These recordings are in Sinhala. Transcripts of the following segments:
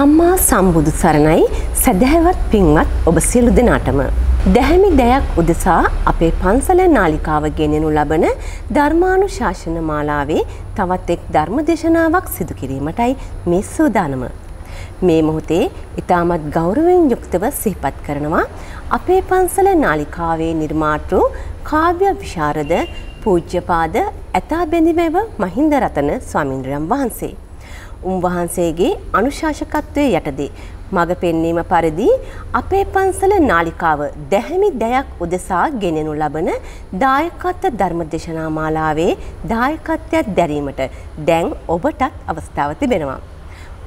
සම්මා සම්බුදු සරණයි සැදැහැවත් පින්වත් ඔබ සියලු දෙනාටම. දැහැමි දැයක් උදෙසා අපේ පන්සල නාලිකාව ගෙනෙනු ලබන ධර්මානු ශාසන මාලාවේ තවත් එක් ධර්ම දේශනාවක් සිදු කිරීමටයි මේ සූදානම. මේ මොහොතේ ඉතාමත් ගෞරවෙන් යුක්තව සිහිපත් කරනවා අපේ පන්සල නාලිකාවේ නිර්මාතෘ කාව්‍ය විශාරද පූජ්‍යපාද ඇතා බැඳිමැව මහින්ද රතන ස්වාමින්ද්‍රයන් වහන්සේ. උන්වහන්සේගේ අනුශාසකත්වය යටදී මඟ පෙන්වීම පරිදි අපේ පන්සල නාලිකාව දැහැමි දැයක් උදෙසා ගෙනෙනු ලබන දායකත්ව ධර්මදේශනා මාලාවේ දායකත්වයක් දැරීමට දැන් ඔබටත් අවස්ථාව තිබෙනවා.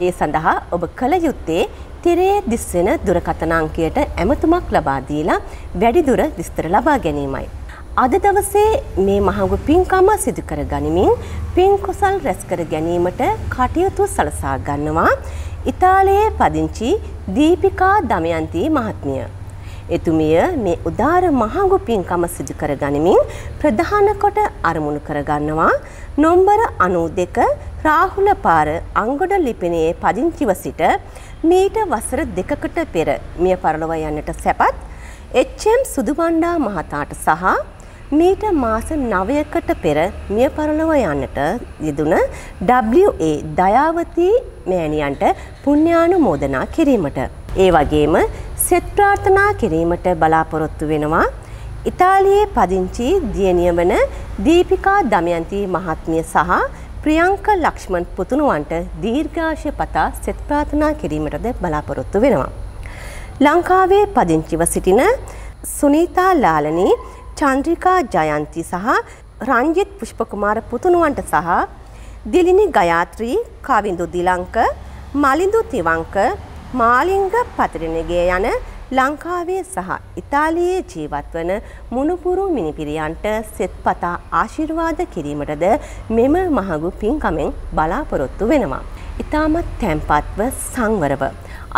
ඒ සඳහා ඔබ කළ යුත්තේ තිරයේ දිස්වෙන දුරකථන අංකයට ඇමතුමක් ලබා දීලා වැඩිදුර විස්තර ලබා ගැනීමයි. අද දවසේ මේ මහඟු පින්කම සිදු කර ගනිමින් පින් කුසල් රැස් කර ගැනීමට කටයුතු සලසා ගන්නවා ඉතාලියේ පදිංචි දීපිකා දමයන්ති මහත්මිය. එතුමිය මේ උදාර මහඟු පින්කම සිදු කර ගනිමින් ප්‍රධාන කොට අරමුණු කර ගන්නවා නොම්බර 92 රාහුල පාර අංගොඩ ලිපිණයේ පදිංචිව සිට මීට වසර දෙකකට පෙර මිය පරලොව යන්නට සැපත් එච්.එම්. සුදුබණ්ඩා මහතාට සහ මීට මාස නවයකට පෙර මිය පරලොව යන්නට යෙදුන WA දයාවතී මෑණියන්ට පුණ්‍යානුමෝදනා කිරීමට. ඒ වගේම සෙත් ප්‍රාර්ථනා කිරීමට බලාපොරොත්තු වෙනවා. ඉතාලියේ පදිංචි දියණිය වන දීපිකා දමයන්ති මහත්මිය සහ ප්‍රියංක ලක්ෂ්මන් පුතුණුවන්ට දීර්ඝාෂය පතා සෙත් ප්‍රාර්ථනා කිරීමටද බලාපොරොත්තු වෙනවා. ලංකාවේ පදිංචිව සිටින සුනීතා ලාලනී චන්ද්‍රිකා ජයන්ති සහ රංජිත් පුෂ්පකුමාර පුතුණුවන්ට සහ දිලිනි ගයාත්‍රී කවිඳු දිලංක මලිඳු තිවංක මාලිංග පතිරිණගේ යන ලංකාවේ සහ ඉතාලියේ ජීවත්වන මුණුපුරු මිනිපිරියන්ට සෙත්පතා ආශිර්වාද කිරීමටද මෙම මහඟු පින්කමෙන් බලාපොරොත්තු වෙනවා. ඉතාමත් තැම්පත්ව සංවරව.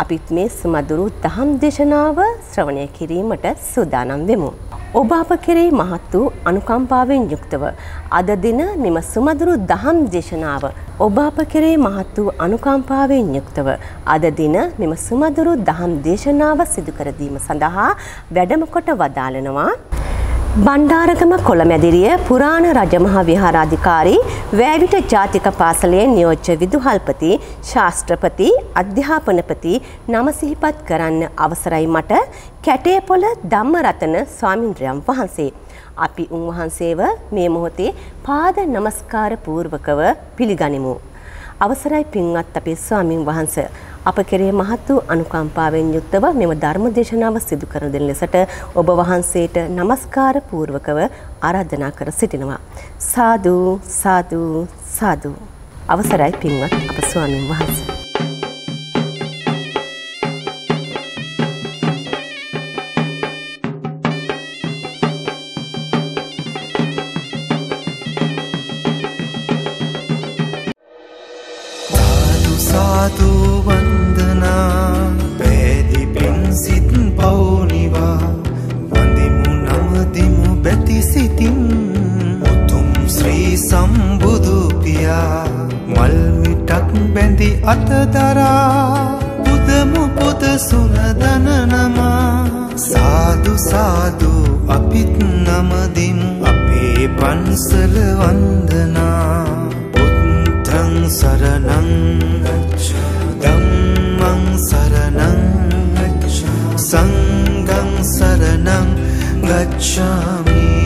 අපිත් මේ සුමදුරු දහම් දේශනාව ශ්‍රවණය කිරීමට සූදානම් වෙමු. ඔබ අප කෙරෙහි මහත් වූ අනුකම්පාවෙන් යුක්තව අද දින මෙම සුමදුරු දහම් දේශනාව ඔබ අප කෙරෙහි මහත් වූ අනුකම්පාවෙන් යුක්තව අද දින මෙම සුමදුරු දහම් දේශනාව සිදු කර දීම සඳහා වැඩම කොට වදාළනවා බණ්ඩාරගම කොළමැදිරිය පුරාණ රජමහා විහාරාධිකාරී වැෑවිට ජාතික පාසලේ නියෝච්ච විදුහල්පති ශාස්ත්‍රපති අධ්‍යාපනපති නම සිහිපත් කරන්න අවසරයි මට කැටේපොළ ධම්මරතන ස්වාමින්ද්‍රයම් වහන්සේ. අපි උන්වහන්සේව මේ මොහොතේ පාද නමස්කාර පූර්වකව පිළිගනිමු. අවසරයි පින්වත් අපේ ස්වාමින් වහන්ස. අප කෙරෙහි මහත් වූ අනුකම්පාවෙන් යුක්තව මෙම ධර්ම දේශනාව සිදු කරන දෙන ලෙසට ඔබ වහන්සේට নমස්කාර පූර්වකව ආරාධනා කර සිටිනවා. සාදු සාදු සාදු. අවසරයි පින්වත් අප ස්වාමින් වහන්සේ. බැඳි අතදරා පුදමු පොත සුරදනනමා සාදු සාදු අපිත් නමදිමු අපේ පන්සල වන්දනා බුද්ධං සරණං ධම්මං සරණං සංඝං සරණං ගච්ඡාමි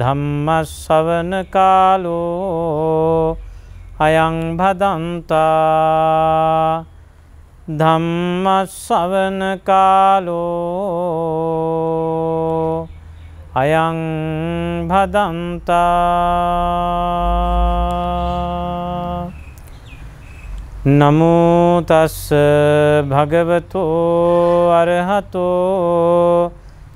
ධම්මස්සවන කාලෝ අයං භදන්තා ධම්මස්සවන කාලෝ අයං භදන්තා නමුතස්ස භගවතෝ අරහතෝ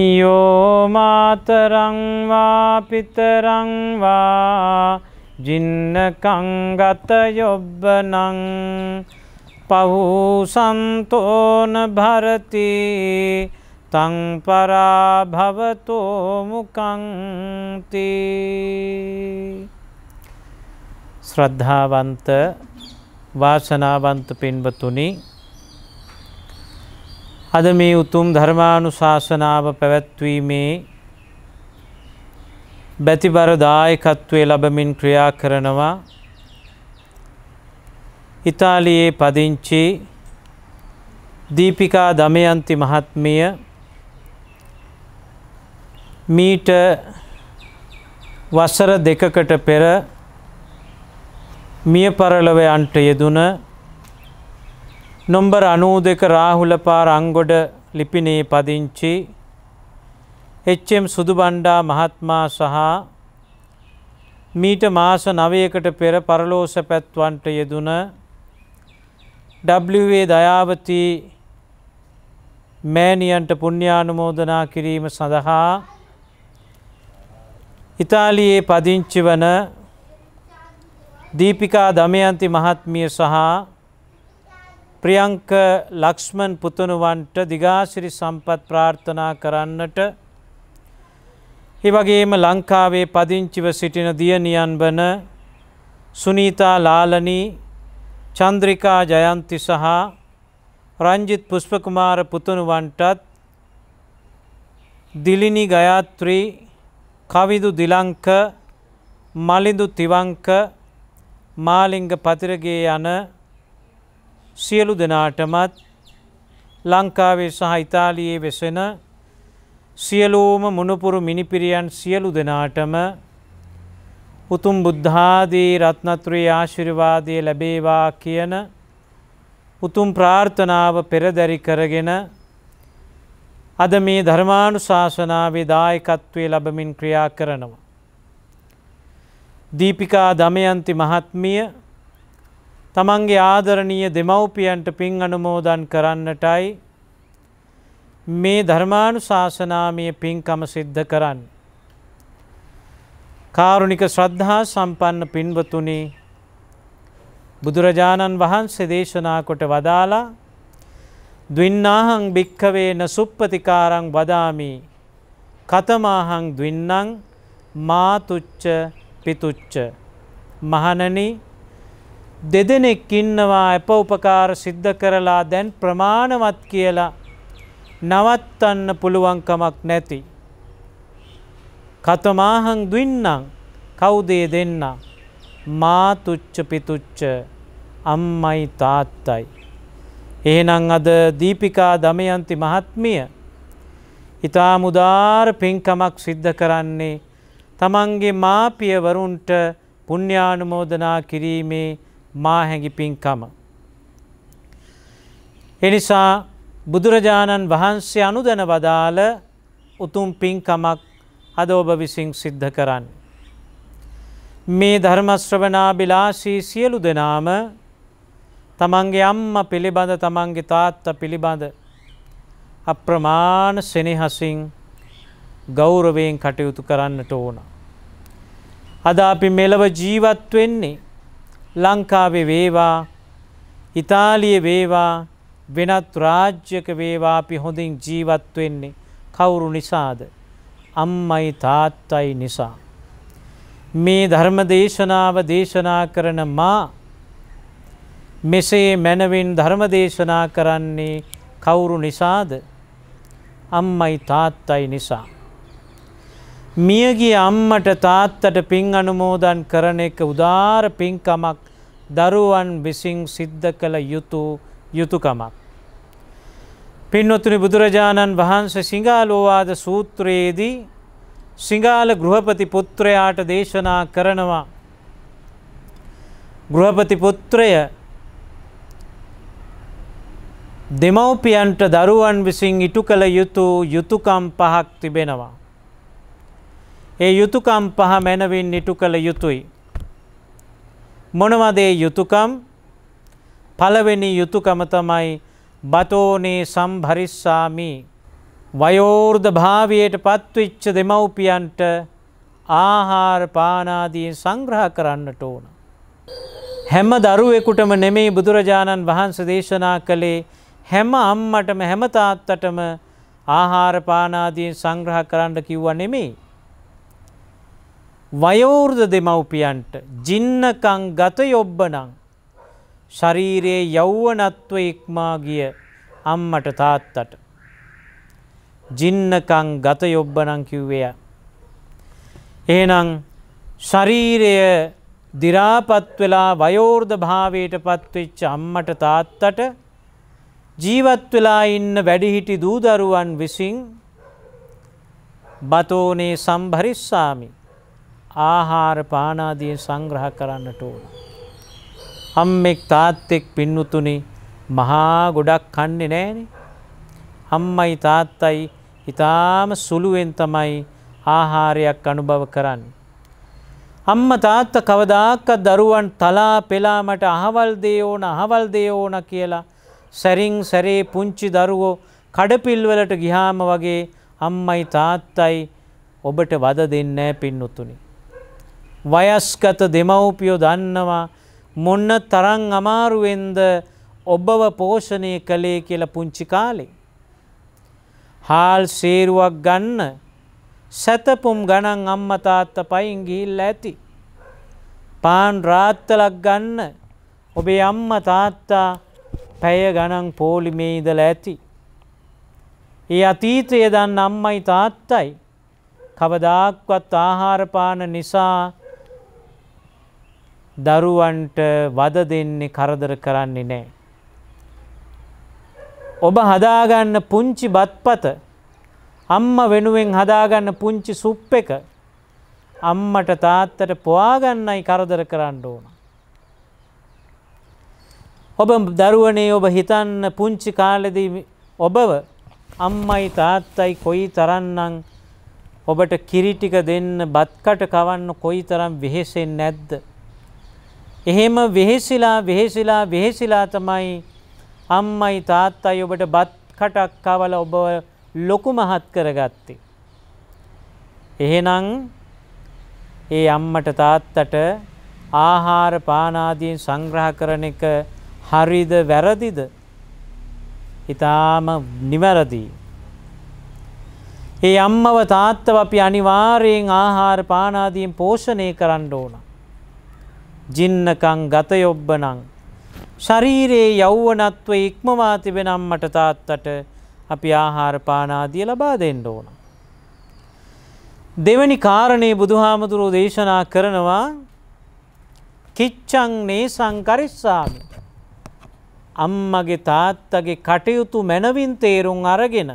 යෝමාතරං වාපිතරං වා ජින්නකං ගත යොබ්බනං පහූසන්තෝන භරති තං පරාභවතෝ මුකංති ශ්‍රද්ධාවන්ත වාසනාවන්ත පින්වතුනි අද මේ උතුම් ධර්මානුශාසනාව පැවැත්වීමේ බැතිබර දායකත්වයේ ලැබමින් ක්‍රියා කරනවා ඉතාලියේ පදිංචි දීපිකා දමයන්ති මහත්මිය මීට වසර දෙකකට පෙර මිය පරලොව යන්ට යෙදුන නොම්බර අනූ දෙක රාහුල පාර අංගොඩ ලිපිනේ පදිංචි එච්චම් සුදුබණ්ඩා මහත්මා සහ මීට මාස නවයකට පෙර පරලෝස පැත්වන්ට යෙදුන ඩේ දයාවති මෑනියන්ට පුුණ්‍යානුමෝදනා කිරීම සඳහා ඉතාලියේ පදිංචි වන දීපිකා දමයන්ති මහත්මිය සහ ප්‍රියංක ලක්ෂ්මන් පුතනුවන්ට දිගාසිරි සම්පත් ප්‍රාර්ථනා කරන්නට එවගේම ලංකාවේ පදිංචිව සිටින දියනියන් වන සුනීතා ලාලනී චන්ද්‍රිකා ජයන්ති සහ රංජිත් පුෂ්පකුමාර පුතනුවන්ටත් දිලිනි ගයාත්‍රී කවිදු දිලංක මලිඳු තිවංක මාලිංග පතිරගේ යන සියලු දෙනාටමත් ලංකාවේ සහ ඉතාලියේ වෙසෙන සියලූම මුණපුරු මිනිපිරියන් සියලු දෙනාටම උතුම් බුද්ධාදී රත්නත්‍රී ආශිර්වාදය ලැබේවා කියන උතුම් ප්‍රාර්ථනාව පෙරදැරි කරගෙන අද මේ ධර්මාණු ශාසනාවේ දායකත්වය ලබමින් ක්‍රියා කරනවා. දීපිකා දමයන්ති මහත්මිය තමන්ගේ ආදරණීය දෙමව්පියන්ට පින් අනුමෝදන් කරන්නටයි මේ ධර්මානු ශාසනාමය පින්කම සිද්ධ කරන්න. කාරුණික ශ්‍රද්ධහා සම්පන්න පින්වතුනි බුදුරජාණන් වහන්සේ දේශනා කොට වදාලා දවින්නාහං භික්කවේන සුප්පතිකාරං වදාමි කතමාහං දවින්නං මාතුච්ච පිතුච්ච මහනනි දෙදෙනෙක් ඉන්නවා අප උපකාර සිද්ධ කරලා දැන් ප්‍රමාණවත් කියලා නවත්තන්න පුළුවන්කමක් නැති. කතමාහං දුන්නම් කවුදේ දෙන්න මාතුච්ච පිතුච්ච අම්මයි තාත්තයි. එහෙනම් අද දීපිකා දමයන්ති මහත්මිය ඉතා මුදාර පින්කමක් සිද්ධ කරන්නේ තමන්ගේ මාපියවරුන්ට පුුණ්‍යානුමෝදනා කිරීමේ මාහැඟි පින්කම. එනිසා බුදුරජාණන් වහන්සේ අනුදැන වදාළ උතුම් පින්කමක් අද ඔබ විසින් සිද්ධ කරන්න. මේ ධර්මශ්‍රවනා බිලාශී සියලු දෙනාම තමන්ගේ අම්ම පිළිබඳ තමන්ගේ තාත්ත පිළිබඳ අප්‍රමාණ සෙනෙහසින් ගෞරවයෙන් කටයුතු කරන්නට ඕන. අද අපි මෙලව ජීවත් වෙන්නේ ලංකාවේ වේවා ඉතාලිය වේවා වෙනත් රාජ්‍යක වේවා අපි හොඳින් ජීවත් වෙන්නේ කවුරු නිසාද අම්මයි තාත්තයි නිසා මේ ධර්ම දේශනාව දේශනා කරන මා මෙසේ මැනවින් ධර්ම දේශනා කරන්නේ කවුරු නිසාද අම්මයි තාත්තයි නිසා මියගේ අම්මට තාත්තට පින් අනුමෝදන් කරන එක උදාර පින්කමක් දරුවන් විසින් සිද්ධ කළ යුතු යුතුකමක්. පින්නොතුනි බුදුරජාණන් වහන්සේ සිංහාලෝවාද සූත්‍රයේදී සිංහාල ගෘහපති පුත්‍රයාට දේශනා කරනවා. ගෘහපති පුත්‍රය දෙමව්පියන්ට දරුවන් විසින් ඉටු කළ යුතු යුතුකම් පහක් තිබෙනවා. ඒ යුතුයකම් පහ මනවින් නිටු කළ යුතුයයි. මොනවද ඒ යුතුයකම්? පළවෙනි යුතුයකම තමයි බතෝනේ සම්භරිස්සාමි වයෝර්ධ භාවයට පත්වෙච්ච දෙමව්පියන්ට ආහාර පානාදීන් සංග්‍රහ කරන්නට ඕන. හැම දරුවෙකුටම නෙමෙයි බුදුරජාණන් වහන්සේ දේශනා කළේ හැම අම්මටම හැම තාත්තටම ආහාර පානාදීන් සංග්‍රහ කරන්න කිව්වා නෙමෙයි. වයෝර්ධ දෙමව්පියන්ට ජින්නකං ගත යොබ්බනං ශරීරයේ යෞවනත්ව ඉක්මා ගිය අම්මට තාත්තට ජින්නකං ගත යොබ්බනං කිව්වය එහෙනම් ශරීරය දිරාපත් වෙලා වයෝර්ධ භාවයට පත්වෙච්ච අම්මට තාත්තට ජීවත් වෙලා ඉන්න වැඩිහිටි දූදරුවන් විසින් බතෝනේ සම්භරිස්සාමි ආහාර පානාදියෙන් සංග්‍රහ කරන්නට ඕන. අම්මෙක් තාත්තෙක් පින්නුතුනි මහා ගොඩක් කන්නේ නෑනේ. අම්මයි තාත්තයි ඉතාම සුළුවෙන් තමයි ආහාරයක් අනුභව කරන්න. අම්ම තාත්ත කවදාක්ක දරුවන් තලා පෙලාමට අහවල් දේ ඕන අහවල් දේ ඕන කියලා සැරින් සැරේ පුංචි දරුවෝ කඩපිල්වලට ගිහාම වගේ අම්මයි තාත්තයි ඔබට වද දෙන්නේ නැහැ පින්නුතුනි. වයස්ගත දෙමව්පියෝ දන්නවා මොන්න තරං අමාරුවෙන්ද ඔබව පෝෂණය කළේ කියලා පුංචි කාලේ. හාල් සේරුවක් ගන්න සැතපුම් ගණන් අම්ම තාත්ත පයින් ගිහිල්ලා ඇති. පාන් රාත්තලක් ගන්න ඔබේ අම්ම තාත්තා පැය ගණන් පෝලිමේ ඉඳලා ඇති. ඒ අතීතය දන්න අම්මයි තාත්තයි කවදාක්වත් ආහාර පාන නිසා දරුවන්ට වද දෙන්නේ කරදර කරන්නේ නෑ. ඔබ හදාගන්න පුංචි බත්පත අම්ම වෙනුවෙන් හදාගන්න පුංචි සුප් එක අම්මට තාත්තට පොවාගන්නයි කරදර කරන්න ඕන. ඔබ දරුවනේ ඔබ හිතන්න පුංචි කාලෙදී ඔබව අම්මයි තාත්තයි කොයි තරන්නම් ඔබට කිරිටික දෙන්න බත්කට කවන්න කොයි තරම් වෙහෙසෙන් නැද්ද. එහෙම වෙහෙසිලා වෙහෙසිලා වෙහෙසිලා තමයි අම්මයි තාත්තයි ඔබට බත් කටක් කවල ඔබ ලොකු මහත් කරගත්තේ. එහෙනම් ඒ අම්මට තාත්තට ආහාර පානාදීන් සංග්‍රහ කරන එක හරිද වැරදිද? ඊටාම නිවැරදි. ඒ අම්මව තාත්තව අපි අනිවාර්යෙන් ආහාර පානාදීන් පෝෂණය කරන්න ඕන. ජින්නකං ගතයොබ්බනං. ශරීරයේ යෞවනත්ව ඉක්මවා තිබෙනම් මට තාත්තට අපි ආහාරපානාදිය ලබා දෙන්න ඕන. දෙවැනි කාරණයේ බුදුහාමුදුරෝ දේශනා කරනවා කිච්චං නේ සංකරිස්සාමි. අම්මගේ තාත්තගේ කටයුතු මැනවින් තේරුම් අරගෙන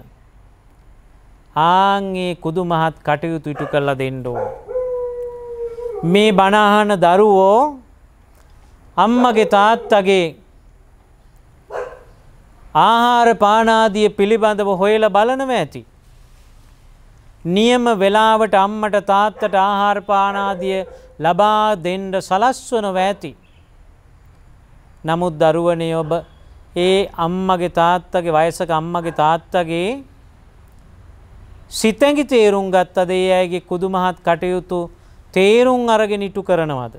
ආංගේ කුදු මහත් කටයුතු ඉටු කරලා දෙන්න ඕන. මේ බණහන දරුවෝ අම්මගේ තාත්තගේ ආහාර පානාදිය පිළිබඳව හොයල බලනව ඇති. නියම වෙලාවට අම්මට තාත්තට ආහාර පානාදිය ලබා දෙන්න සලස්වනව ඇති. නමුත් දරුවනේ ඔබ ඒ අම්මගේ තාත්තගේ වයසක අම්මගේ තාත්තගේ සිතැඟි තේරුම් ගත්තද ඒ අයගේ කුදුමහත් කටයුතු තේරුම් අරගෙන ඉටු කරනවද.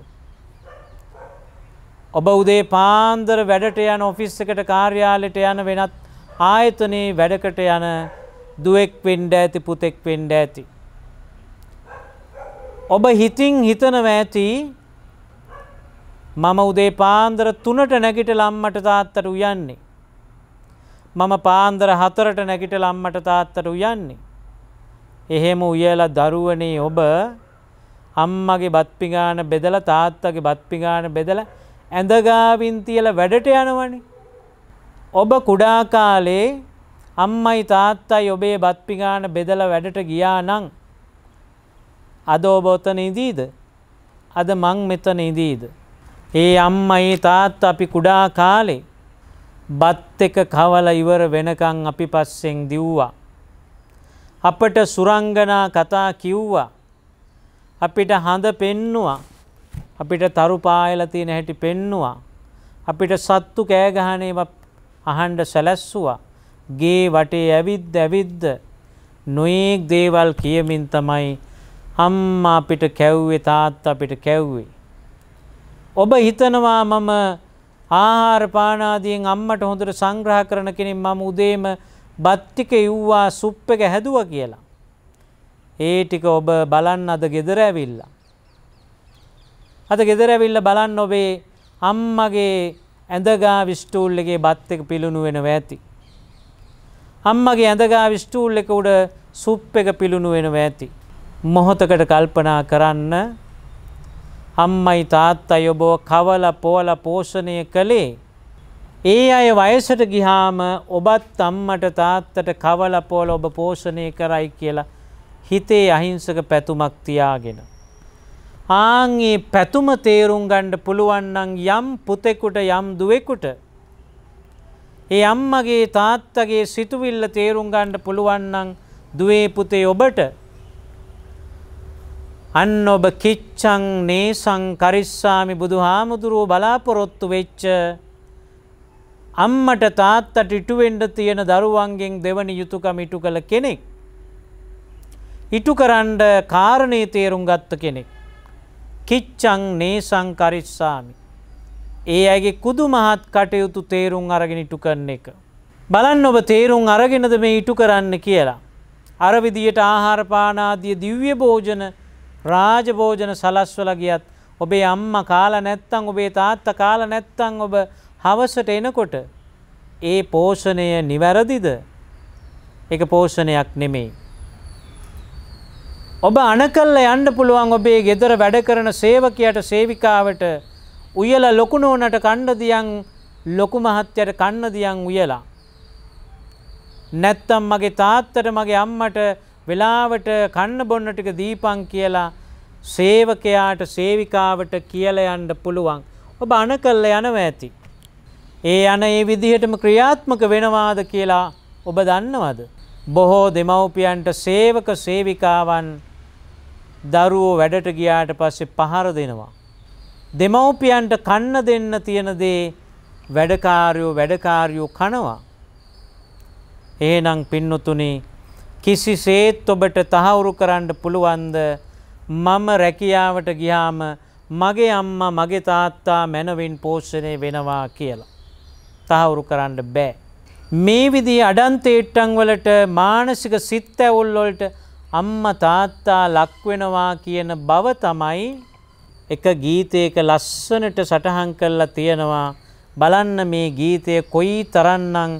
ඔබ උදේ පාන්දර වැඩට යන ඔෆිස් එකට කාර්යාලෙට යන වෙනත් ආයතනයේ වැඩකට යන දුවෙක් වෙන්ඩ ඇති පුතෙක් වෙන්ඩ ඇති. ඔබ හිතින් හිතනව ඇති මම උදේ පාන්දර තුනට නැගිට ලම්මට තාත්තට උයන්නේ. මම පාන්දර හතරට නැගිට ලම්මට තාත්තට උයන්නේ. එහෙම උයලා දරුවනේ ඔබ අම්මගේ බත්පිගාන බෙදල තාත්තගේ බත්පිගාන බෙදලා ඇඳගාවින් තියලා වැඩට යනවනේ. ඔබ කුඩා කාලේ අම්මයි තාත්තයි ඔබේ බත් පිඟාන බෙදලා වැඩට ගියා නම් අද ඔබ ඔතන ඉඳීද? අද මං මෙතන ඉඳීද? ඒ අම්මයි තාත්තා අපි කුඩා කාලේ බත් එක කවලා ඉවර වෙනකන් අපි පස්සෙන් දිව්වා. අපට සුරංගනා කතා කිව්වා. අපිට හඳ පෙන්නවා. අපිට තරු පායලා තියෙන හැටි පෙන්නවා. අපිට සත්තු කෑගහනේව අහන්ඩ සැලැස්සුවා. ගේ වටේ ඇවිද්ද ඇවිද්ද නොයෙක් දේවල් කියමින් තමයි අම්මා අපිට කැව්වේ තාත්තා අපිට කැව්වේ. ඔබ හිතනවා මම ආහාර පානාදියෙන් අම්මට හොඳට සංග්‍රහ කරන කෙනෙක් මම උදේම බත් ටික යුවා සුප් එක හැදුවා කියලා. ඒ ටික ඔබ බලන්න අද ගෙදර ඇවිල්ලා. අද ගෙදර ඇවිල්ලා බලන්න ඔබේ අම්මගේ ඇඳගා විස්ටූල් එකේ බත් එක පිලුණු වෙනවා ඇති. අම්මගේ ඇඳගා විස්ටූල් එක උඩ සුප් එක පිලුණු වෙනවා ඇති. මොහොතකට කල්පනා කරන්න අම්මයි තාත්තයි ඔබව කවල පෝල පෝෂණය කළේ ඒ අය වයසට ගිහාම ඔබත් අම්මට තාත්තට කවල පෝල ඔබ පෝෂණය කරයි කියලා හිතේ අහිංසක පැතුමක් තියාගෙන ආංගේ පැතුම තේරුම් ගණ්ඩ පුළුවන්නන් යම් පුතෙකුට යම් දුවෙකුට. ඒ අම්මගේ තාත්තගේ සිතුවිල්ල තේරුම් ගණ්ඩ පුළුවන්නන් දුවේ පුතේ ඔබට අන්න ඔබ කිච්චං නේසං කරිස්සාමි බුදු හාමුදුරුව බලාපොරොත්තු වෙච්ච අම්මට තාත්තට ඉටුවෙන්ඩ තියෙන දරුවන්ගෙන් දෙවනි යුතුකම ඉටු කළ කෙනෙක්. ඉටු කරන්ඩ කාරණය තේරුම් ගත්ත කෙනෙක්. කිච්චං නේසං කරිස්සාමි. ඒ ඇගේ කුදු මහත් කටයුතු තේරුම් අරගෙන ඉටු කරන එක. බලන්න ඔබ තේරුම් අරගෙනද මේ ඉටු කරන්න කියලා. අරවිදියට ආහාරපානාදිය දිව්‍ය භෝජන රාජභෝජන සලස්වල ගියත් ඔබේ අම්ම කාල නැත්තං ඔබේ තාත්ත කාල නැත්තං ඔබ හවසට එනකොට ඒ පෝෂණය නිවැරදිද එක පෝෂණයක් නෙමෙයි. ඔබ අනකල්ල යන්න පුළුවන් ඔබේ ගෙදර වැඩ කරන සේවකයට සේවිකාවට උයල ලොකුණෝනට කණ්ඩදියන් ලොකු මහත්තයට කන්නදියන් උයලා. නැත්තම් මගේ තාත්තට මගේ අම්මට වෙලාවට කන්න බොන්න ටික දීපන් කියලා සේවකයාට සේවිකාවට කියල යන්න පුළුවන්. ඔබ අනකල්ල යනව ඇති. ඒ යන ඒ විදිහටම ක්‍රියාත්මක වෙනවාද කියලා ඔබ දන්නවද. බොහෝ දෙමව්පියන්ට සේවක සේවිකාවන් දරුවෝ වැඩට ගියාට පස්සේ පහර දෙනවා. දෙමව්පියන්ට කන්න දෙන්න තියෙන දේ වැඩකාරයෝ වැඩකාරයෝ කනවා. එහෙනම් පින්නතුනි කිසිසේත් ඔබට තහවුරු කරන්න පුළුවන්ද මම රැකියාවට ගියාම මගේ අම්මා මගේ තාත්තා මැනවින් පෝෂණය වෙනවා කියලා. තහවුරු කරන්න බෑ. මේ විදිහ අඩන්තේට්ටන් වලට මානසික සිත් ඇවුල් වලට අම්ම තාත්තා ලක්වෙනවා කියන බව තමයි එක ගීතයක ලස්සනට සටහන් කරලා තියෙනවා බලන්න මේ ගීතය කොයි තරන්නම්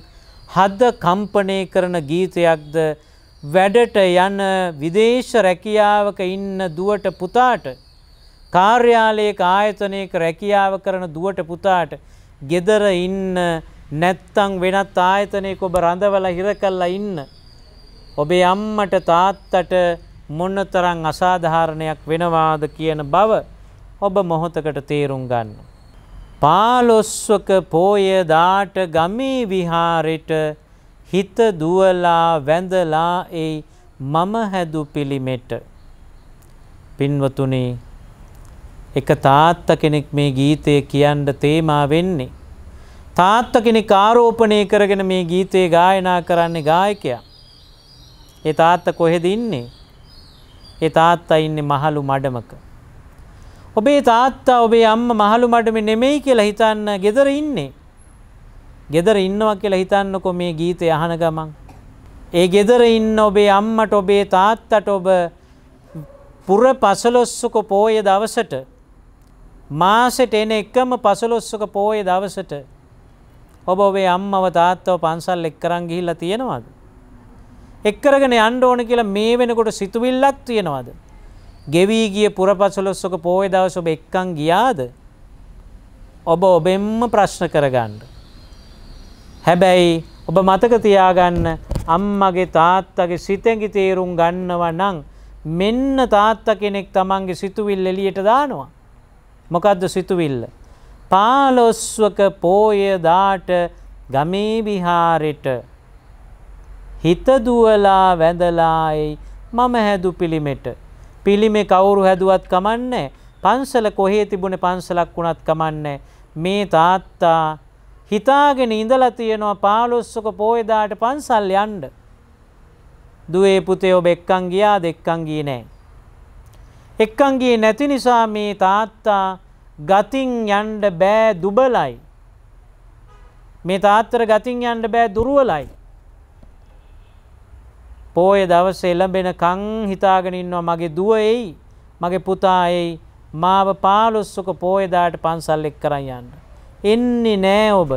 හද කම්පනය කරන ගීතයක්ද වැඩට යන විදේශ රැකියාවක ඉන්න දුවට පුතාට කාර්යාලයක ආයතනයක රැකියාව කරන දුවට පුතාට ගෙදර ඉන්න නැත්තං වෙනත් ආයතනයක ඔබ රඳවල හිර කල්ලා ඉන්න ඔබේ අම්මට තාත්තට මොන්නතරං අසාධාරණයක් වෙනවාද කියන බව ඔබ මොහොතකට තේරුම් ගන්න. පාලොස්වක පෝය දාට ගමී විහාරෙට හිත දුවලා වැඳලා ඒ මම හැදු පිළිමෙට. පින්වතුනේ එක තාත්ත කෙනෙක් මේ ගීතය කියන්න තේමා වෙන්නේ. තාත්ත කෙනෙක් ආරෝපණය කරගෙන මේ ගීතේ ගායනා කරන්නේ ගායකයා. ඒ තාත්තා කොහෙද ඉන්නේ? ඒ තාත්තා ඉන්නේ මහලු මඩමක. ඔබේ තාත්තා ඔබේ අම්මා මහලු මඩමේ නෙමෙයි කියලා හිතන්න gedara ඉන්නේ. gedara ඉන්නවා කියලා හිතන්නකෝ මේ ගීතය අහන ගමන්. ඒ gedara ඉන්න ඔබේ අම්මට ඔබේ තාත්තට ඔබ පුර පසළොස්සක පෝය දවසට මාසෙට එන එකම පසළොස්සක පෝය දවසට ඔබ ඔබේ අම්මව තාත්තව පන්සල් එක්කරන් ගිහිල්ලා තියෙනවද? එක්කරගෙන යන්න ඕන කියලා මේ වෙනකොට සිතුවිල්ලක් තියෙනවද. ගෙවී ගිය පුරපසලොස්සක පෝය දවස ඔබ එක්කන් ගියාද. ඔබ ඔබෙන්ම ප්‍රශ්න කරගන්න. හැබැයි ඔබ මතක තියාගන්න අම්මගේ තාත්තගේ සිතැගි තේරුම් ගන්නව නං මෙන්න තාත්ත කෙනෙක් තමන්ගේ සිතුවිල් එලියට දානවා. මොකක්ද සිතුවිල්ල. පාලොස්වක පෝය දාට ගමේ විහාරෙට හිත දුවලා වැඳලායි මම හැදු පිළිමෙට. පිළිමේ කවුරු හැදුවත් කමන්නේ පන්සල කොහේ තිබුණේ පන්සලක් වුණත් කමන්නේ මේ තාත්තා හිතාගෙන ඉඳලා තියෙනවා පාලොස්සක පෝයදාට පන්සල් යන්න. දුවේ පුතේ ඔබ එක්කන් ගියා දෙක්කන් ගියේ නෑ. එක්කන් ගියේ නැති නිසා මේ තාත්තා ගතින් යන්න බෑ දුබලයි. මේ තාත්තර ගතින් යන්න බෑ දුර්වලයි. පෝය දවස එළඹෙන කං හිතාගෙනඉන්නවා මගේ දුව එයි මගේ පුතා එයි මාව පාලොස්සක පෝයදාට පන්සල් එක් කරයි යන්න. එන්නේ නෑ ඔබ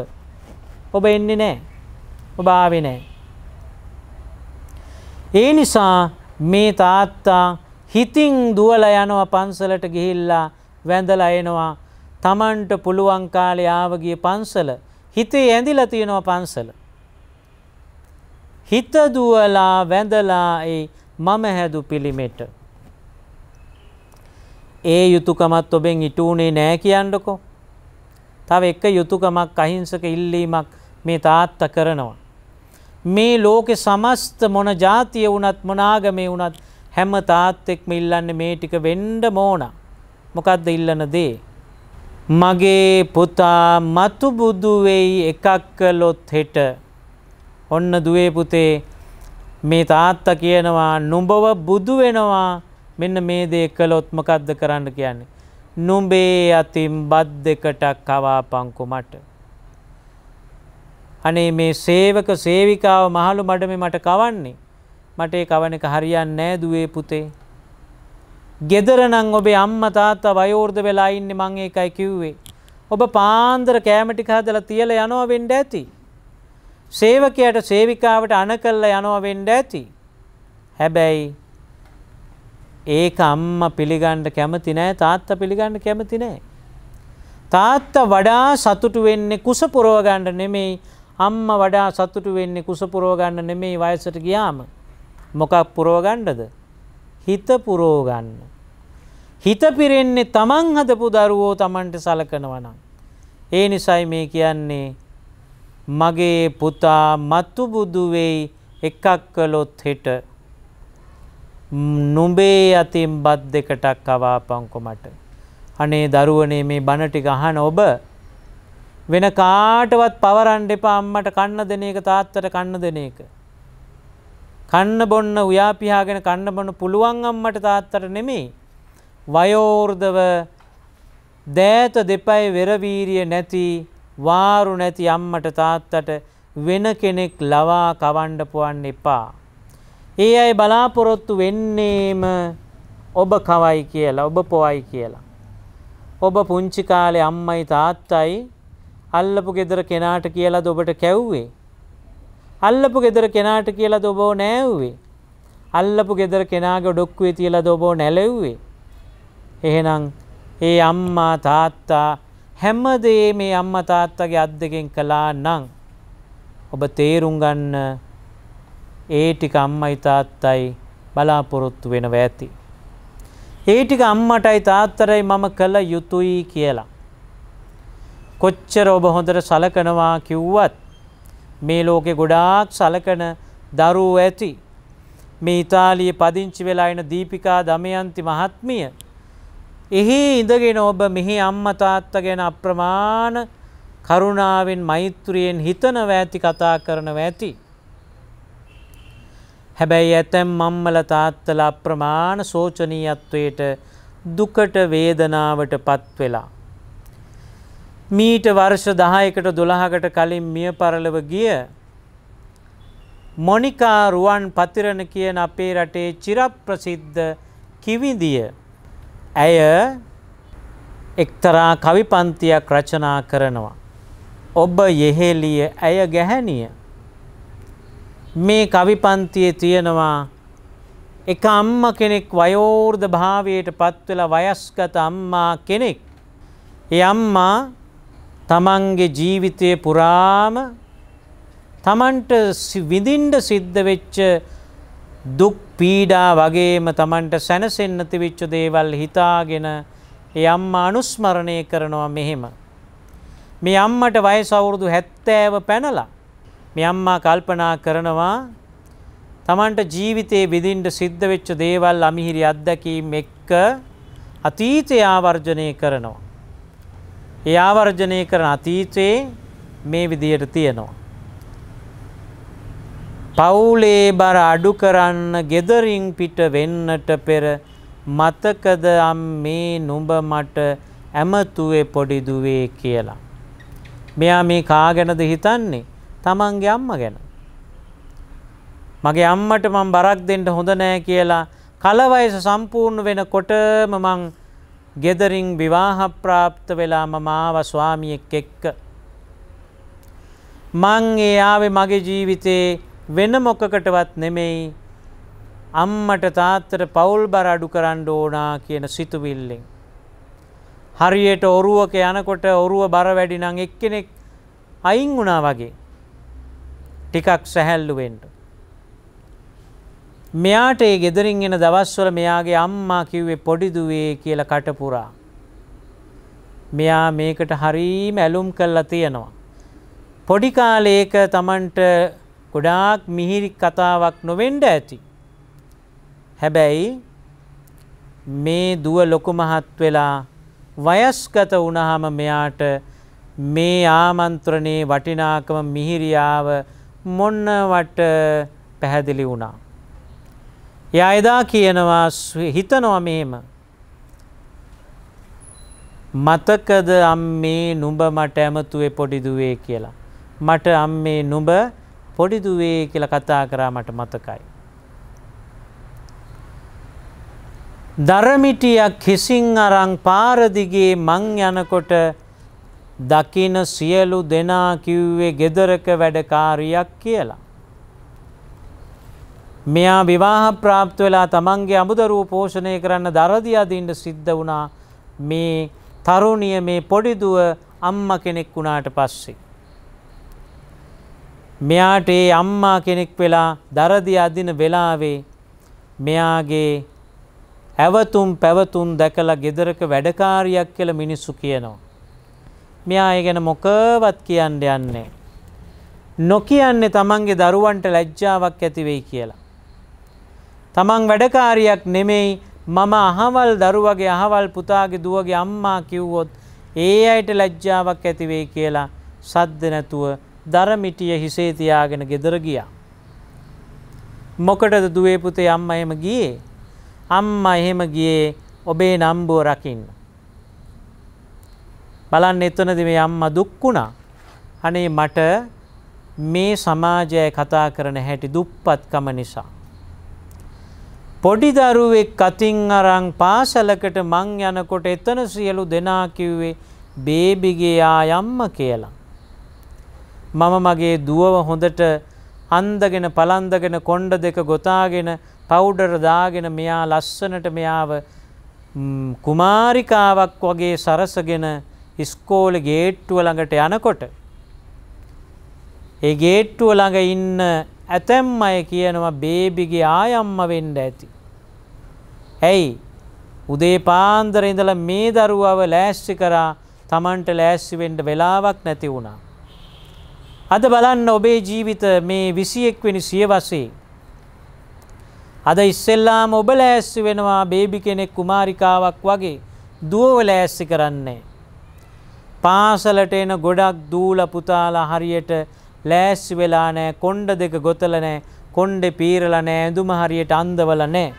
ඔබ එන්නේ නෑ ඔබ ආවෙ නෑ. ඒ නිසා මේ තාත්තා හිතින් දුවල යනවා පන්සලට ගිහිල්ලා වැඳලා එනවා තමන්ට පුළුවන් කාලේ ආවගේ පන්සල හිතේ ඇඳිලා තියෙනවා පන්සල හිත දුවලා වැඳලා ඒ මම හැදු පිළිමෙට. ඒ යුතුයකමත් ඔබෙන් ඉටුුනේ නෑ කියන්නකෝ. තව එක යුතුයකමක් අහිංසක ඉල්ලීමක් මේ තාත්තා කරනවා. මේ ලෝකේ සමස්ත මොන જાතිය වුණත් මොන ආගමේ වුණත් හැම තාත්තෙක්ම ඉල්ලන්නේ මේ ටික වෙන්න ඕන. මොකද්ද ඉල්ලන දේ? මගේ පුතා මතු බුදු වෙයි එකක් කළොත් හෙට ඔන්න දුවේ පුතේ මේ තාත්තා කියනවා නුඹව බුදු වෙනවා මෙන්න මේ දේ කළොත් මොකද්ද කරන්න කියන්නේ. නුඹේ අතින් බත් දෙකටක් කවාපංකු මට. අනේ මේ සේවක සේවිකාව මහලු මඩ මේ මට කවන්නේ. මට ඒ කවන එක හරියන්නේ නැහැ දුවේ පුතේ. ගෙදර නම් ඔබේ අම්මා තාත්තා වයෝවෘද්ධ වෙලා ඉන්නේ මං ඒකයි කිව්වේ. ඔබ පාන්දර කෑම ටික හදලා තියලා යනවා වෙන්න ඇති. සේවකයට සේවිකාවට අන කල්ල යනව වෙන්ඩ ඇති. හැබැයි ඒක අම්ම පිළිගණ්ඩ කැමති නෑ තාත්ත පිළිගණ්ඩ කැමති නෑ. තාත්ත වඩා සතුටු වෙන්නේ කුස පුරෝගණ්ඩ නෙමෙයි අම්ම වඩා සතුටු වෙන්නේ කුස පුරෝගණ්ඩ නෙමෙයි වයසට ගියාම. මොකක් පුරෝගණ්ඩද. හිත පුරෝගන්න. හිත පිරෙන්නේ තමන් හදපු දරුවෝ තමන්ට සලකනවනම්. ඒ නිසයි මේ කියන්නේ මගේ පුතා මතු බුදු වෙයි එකක් කළොත් හෙට නුඹේ අතින් බත් දෙකටක් අවාපංකො මට අනේ දරුවනේ මේ බණ ටික අහන ඔබ වෙන කාටවත් පවරන්න එපා අම්මට කන්න දෙන එක තාත්තට කන්න දෙන එක කන්න බොන්න උයා පියාගෙන කන්න බොන්න පුළුවන් අම්මට තාත්තට නෙමෙයි වයෝර්ධව දෑත දෙපයි වෙරවීරිය නැති වාරු නැති අම්මට තාත්තට වෙන කෙනෙක් ලවා කවන්න පුවන් එපා. ඒ අය බලාපොරොත්තු වෙන්නේම ඔබ කවයි කියලා ඔබ පොවයි කියලා. ඔබ පුංචි කාලේ අම්මයි තාත්තයි අල්ලපු ගෙදර කෙනාට කියලාද ඔබට කැව්වේ. අල්ලපු ගෙදර කෙනාට කියලාද ඔබ නෑව්වේ. අල්ලපු ගෙදර කෙනාගේ ඩොක්කුවේ තියලාද ඔබ නැලෙව්වේ. එහෙනම් ඒ අම්මා තාත්තා හැම දේ මේ අම්මා තාත්තගේ අත් දෙකෙන් කළා නම් ඔබ තේරුම් ගන්න ඒ ටික අම්මයි තාත්තයි බලාපොරොත්තු වෙනව ඇති. ඒ ටික අම්මටයි තාත්තටයි මම කළ යුතුයි කියලා. කොච්චර ඔබ හොඳට සලකනවා කිව්වත් මේ ලෝකේ ගොඩාක් සලකන දරුවෝ ඇති. මේ ඉතාලියේ පදිංචි වෙලා ඉන දීපිකා දමයන්ති මහත්මිය එහි ඉඳගෙන ඔබ මෙහි අම්මා තාත්තා ගැන අප්‍රමාණ කරුණාවෙන් මෛත්‍රියෙන් හිතනව ඇති කතා කරනව ඇති. හැබැයි ඇතැම් මම්මල තාත්තලා අප්‍රමාණ සෝචනීයත්වයට දුකට වේදනාවට පත් වෙලා. මීට වර්ෂ 10කට 12කට කලින් මිය පරලව ගිය මොනිකා රුවන් පතිරණ කියන අපේ රටේ චිරප්‍රසිද්ධ කිවිදිය ඇය එක්තරා කවි පන්තියක් රචනා කරනවා. ඔබ යෙහෙලිය ඇය ගැහැණිය. මේ කවි පන්තියේ තියෙනවා එක අම්ම කෙනෙක් වයෝර්ධ භාවයට පත්වෙලා වයස්ගත අම්මා කෙනෙක්. ඒ අම්මා තමන්ගේ ජීවිතය පුරාම තමන්ට විඳින්ඩ සිද්ධ වෙච්ච දුක් පීඩා වගේම Tamanට සැනසෙන්න තිබිච්ච දේවල් හිතාගෙන ඒ අම්මා අනුස්මරණය කරනවා මෙහෙම. මේ අම්මට වයස අවුරුදු 70 පැනලා මේ අම්මා කල්පනා කරනවා Tamanට ජීවිතේ විඳින්න සිද්ධ වෙච්ච දේවල් අමිහිරි අත්දැකීම් එක්ක අතීතය ආවර්ජනය කරනවා. ඒ ආවර්ජනය කරන අතීතේ මේ විදියට තියෙනවා. පවුලේ බර අඩු කරන්න ගෙදරින් පිට වෙන්නට පෙර මතකද අම් මේ නුඹ මට ඇමතුවේ පොඩිදුවේ කියලා. මෙයා මේ කාගැනද හිතන්නේ තමන්ගේ අම්ම ගැන. මගේ අම්මට මං බරක් දෙන්න හොඳ නෑ කියලා කලවයස සම්පූර්ණ වෙනකොටම මං ගෙදරින් විවාහප්‍රාප්ත වෙලා මමාව ස්වාමියෙක් එක්ක. මං ඒ ආවේ මගේ ජීවිතේ වෙන මොකකටවත් නෙමෙයි අම්මට තාත්තට පවුල් බර අඩු කරන්න ඕනා කියන සිතුවිල්ලෙන්. හරියට ඔරුවක යනකොට ඔරුව බර වැඩි නම් එක්කෙනෙක් අයින් වුණා වගේ. ටිකක් සැහැල්ලු වෙන්න. මෙයාට ඒ ගෙදරින් එන දවස්වල මෙයාගේ අම්මා කිව්වේ පොඩි දුවේ කියලා කටපුරා. මෙයා මේකට හරීම ඇලුම් කරලා තියෙනවා. පොඩි කාලේ ඒක Tamanට ගොඩාක් මිහිරි කතාවක් නොවෙන්ඩ ඇති. හැබැයි මේ දුව ලොකු මහත් වෙලා වයස්ගත වුණහම මෙයාට මේ ආමන්ත්‍රණයේ වටිනාකම මිහිරියාව මොන්නවට පැහැදිලි වුණා. එයා එදා කියනවා හිතනවා මෙහෙම. මතකද අම්මේ නුඹ මට ඇමතුවේ පොඩිදුවේ කියලා. මට අම්මේ නුඹ පොඩිදුවේ කියල කතා කරා මට මතකයි. දරමිටියක් කිසිං අරං පාරදිගේ මං යනකොට දකින සියලු දෙනා කිව්වේ ගෙදරක වැඩකාරියක් කියලා. මෙයා විවාහ ප්‍රාප්ත වෙලා තමන්ගේ අමුදරුව පෝෂණය කරන්න දරදි අදින්ට සිද්ධ වුණා මේ තරුණිය මේ පොඩිදුව අම්ම කෙනෙක් වුණාට පස්සේ. මෙයාට ඒ අම්මා කෙනෙක් වෙලා දරදි අදින වෙලාවේ මෙයාගේ ඇවතුම් පැවතුම් දැකලා ගෙදරක වැඩකාරියක් කියලා මිනිස්සු කියනවා. මෙයා ඒ ගැන මොකවත් කියන්න යන්නේ. නොකියන්නේ තමන්ගේ දරුවන්ට ලැජ්ජාවක් ඇති වෙයි කියලා. තමන් වැඩකාරියක් නෙමෙයි මම අහවල් දරුවගේ අහවල් පුතාගේ දුවගේ අම්මා කිව්වොත් ඒ අයට ලැජ්ජාවක් ඇති වෙයි කියලා සද්ද නැතුව දරමිටිය හිසේ තියාගෙන ගෙදර ගියා. මොකටද දුවේ පුතේ අම්මා එහෙම ගියේ? අම්මා එහෙම ගියේ ඔබේ නම්බුව රකින්න. බලන්න එතනදී මේ අම්මා දුක් වුණා. අනේ මට මේ සමාජය කතා කරන හැටි දුප්පත්කම නිසා. පොඩි දරුවෙක් අතින් අරන් පාසලකට මං යනකොට එතන සියලු දෙනා කිව්වේ බේබිගේ ආයම්ම කියලා. මම මගේ දුවව හොඳට අන්දගෙන පලන්දගෙන කොණ්ඩ දෙක ගොතාගෙන පවුඩර දාගෙන මෙයා ලස්සනට මෙයාව කුමාරිකාවක් වගේ සරසගෙන ඉස්කෝල ගේට්ටුව ළඟට යනකොට ඒ ගේට්ටුව ළඟ ඉන්න ඇතැම් අය කියනවා බේබිගේ ආයම්ම වෙන්න ඇති. ඇයි උදේ පාන්දර ඉඳලා මේ දරුවව ලෑස්ති කරා Tamanට ලෑස්ති වෙන්න වෙලාවක් නැති වුණා. අද බලන්න ඔබේ ජීවිත මේ 21 වෙනි සියවසේ අද ඉස්සෙල්ලාම ඔබ ලෑස්ති වෙනවා බේබි කෙනෙක් කුමාරිකාවක් වගේ දුවව ලෑස්ති කරන්නේ. පාසලට එන ගොඩක් දූල පුතාලා හරියට ලෑස්ති වෙලා නැහැ කොණ්ඩ දෙක ගොතල නැහැ කොණ්ඩේ පීරලා නැහැ ඇඳුම හරියට අඳවල නැහැ.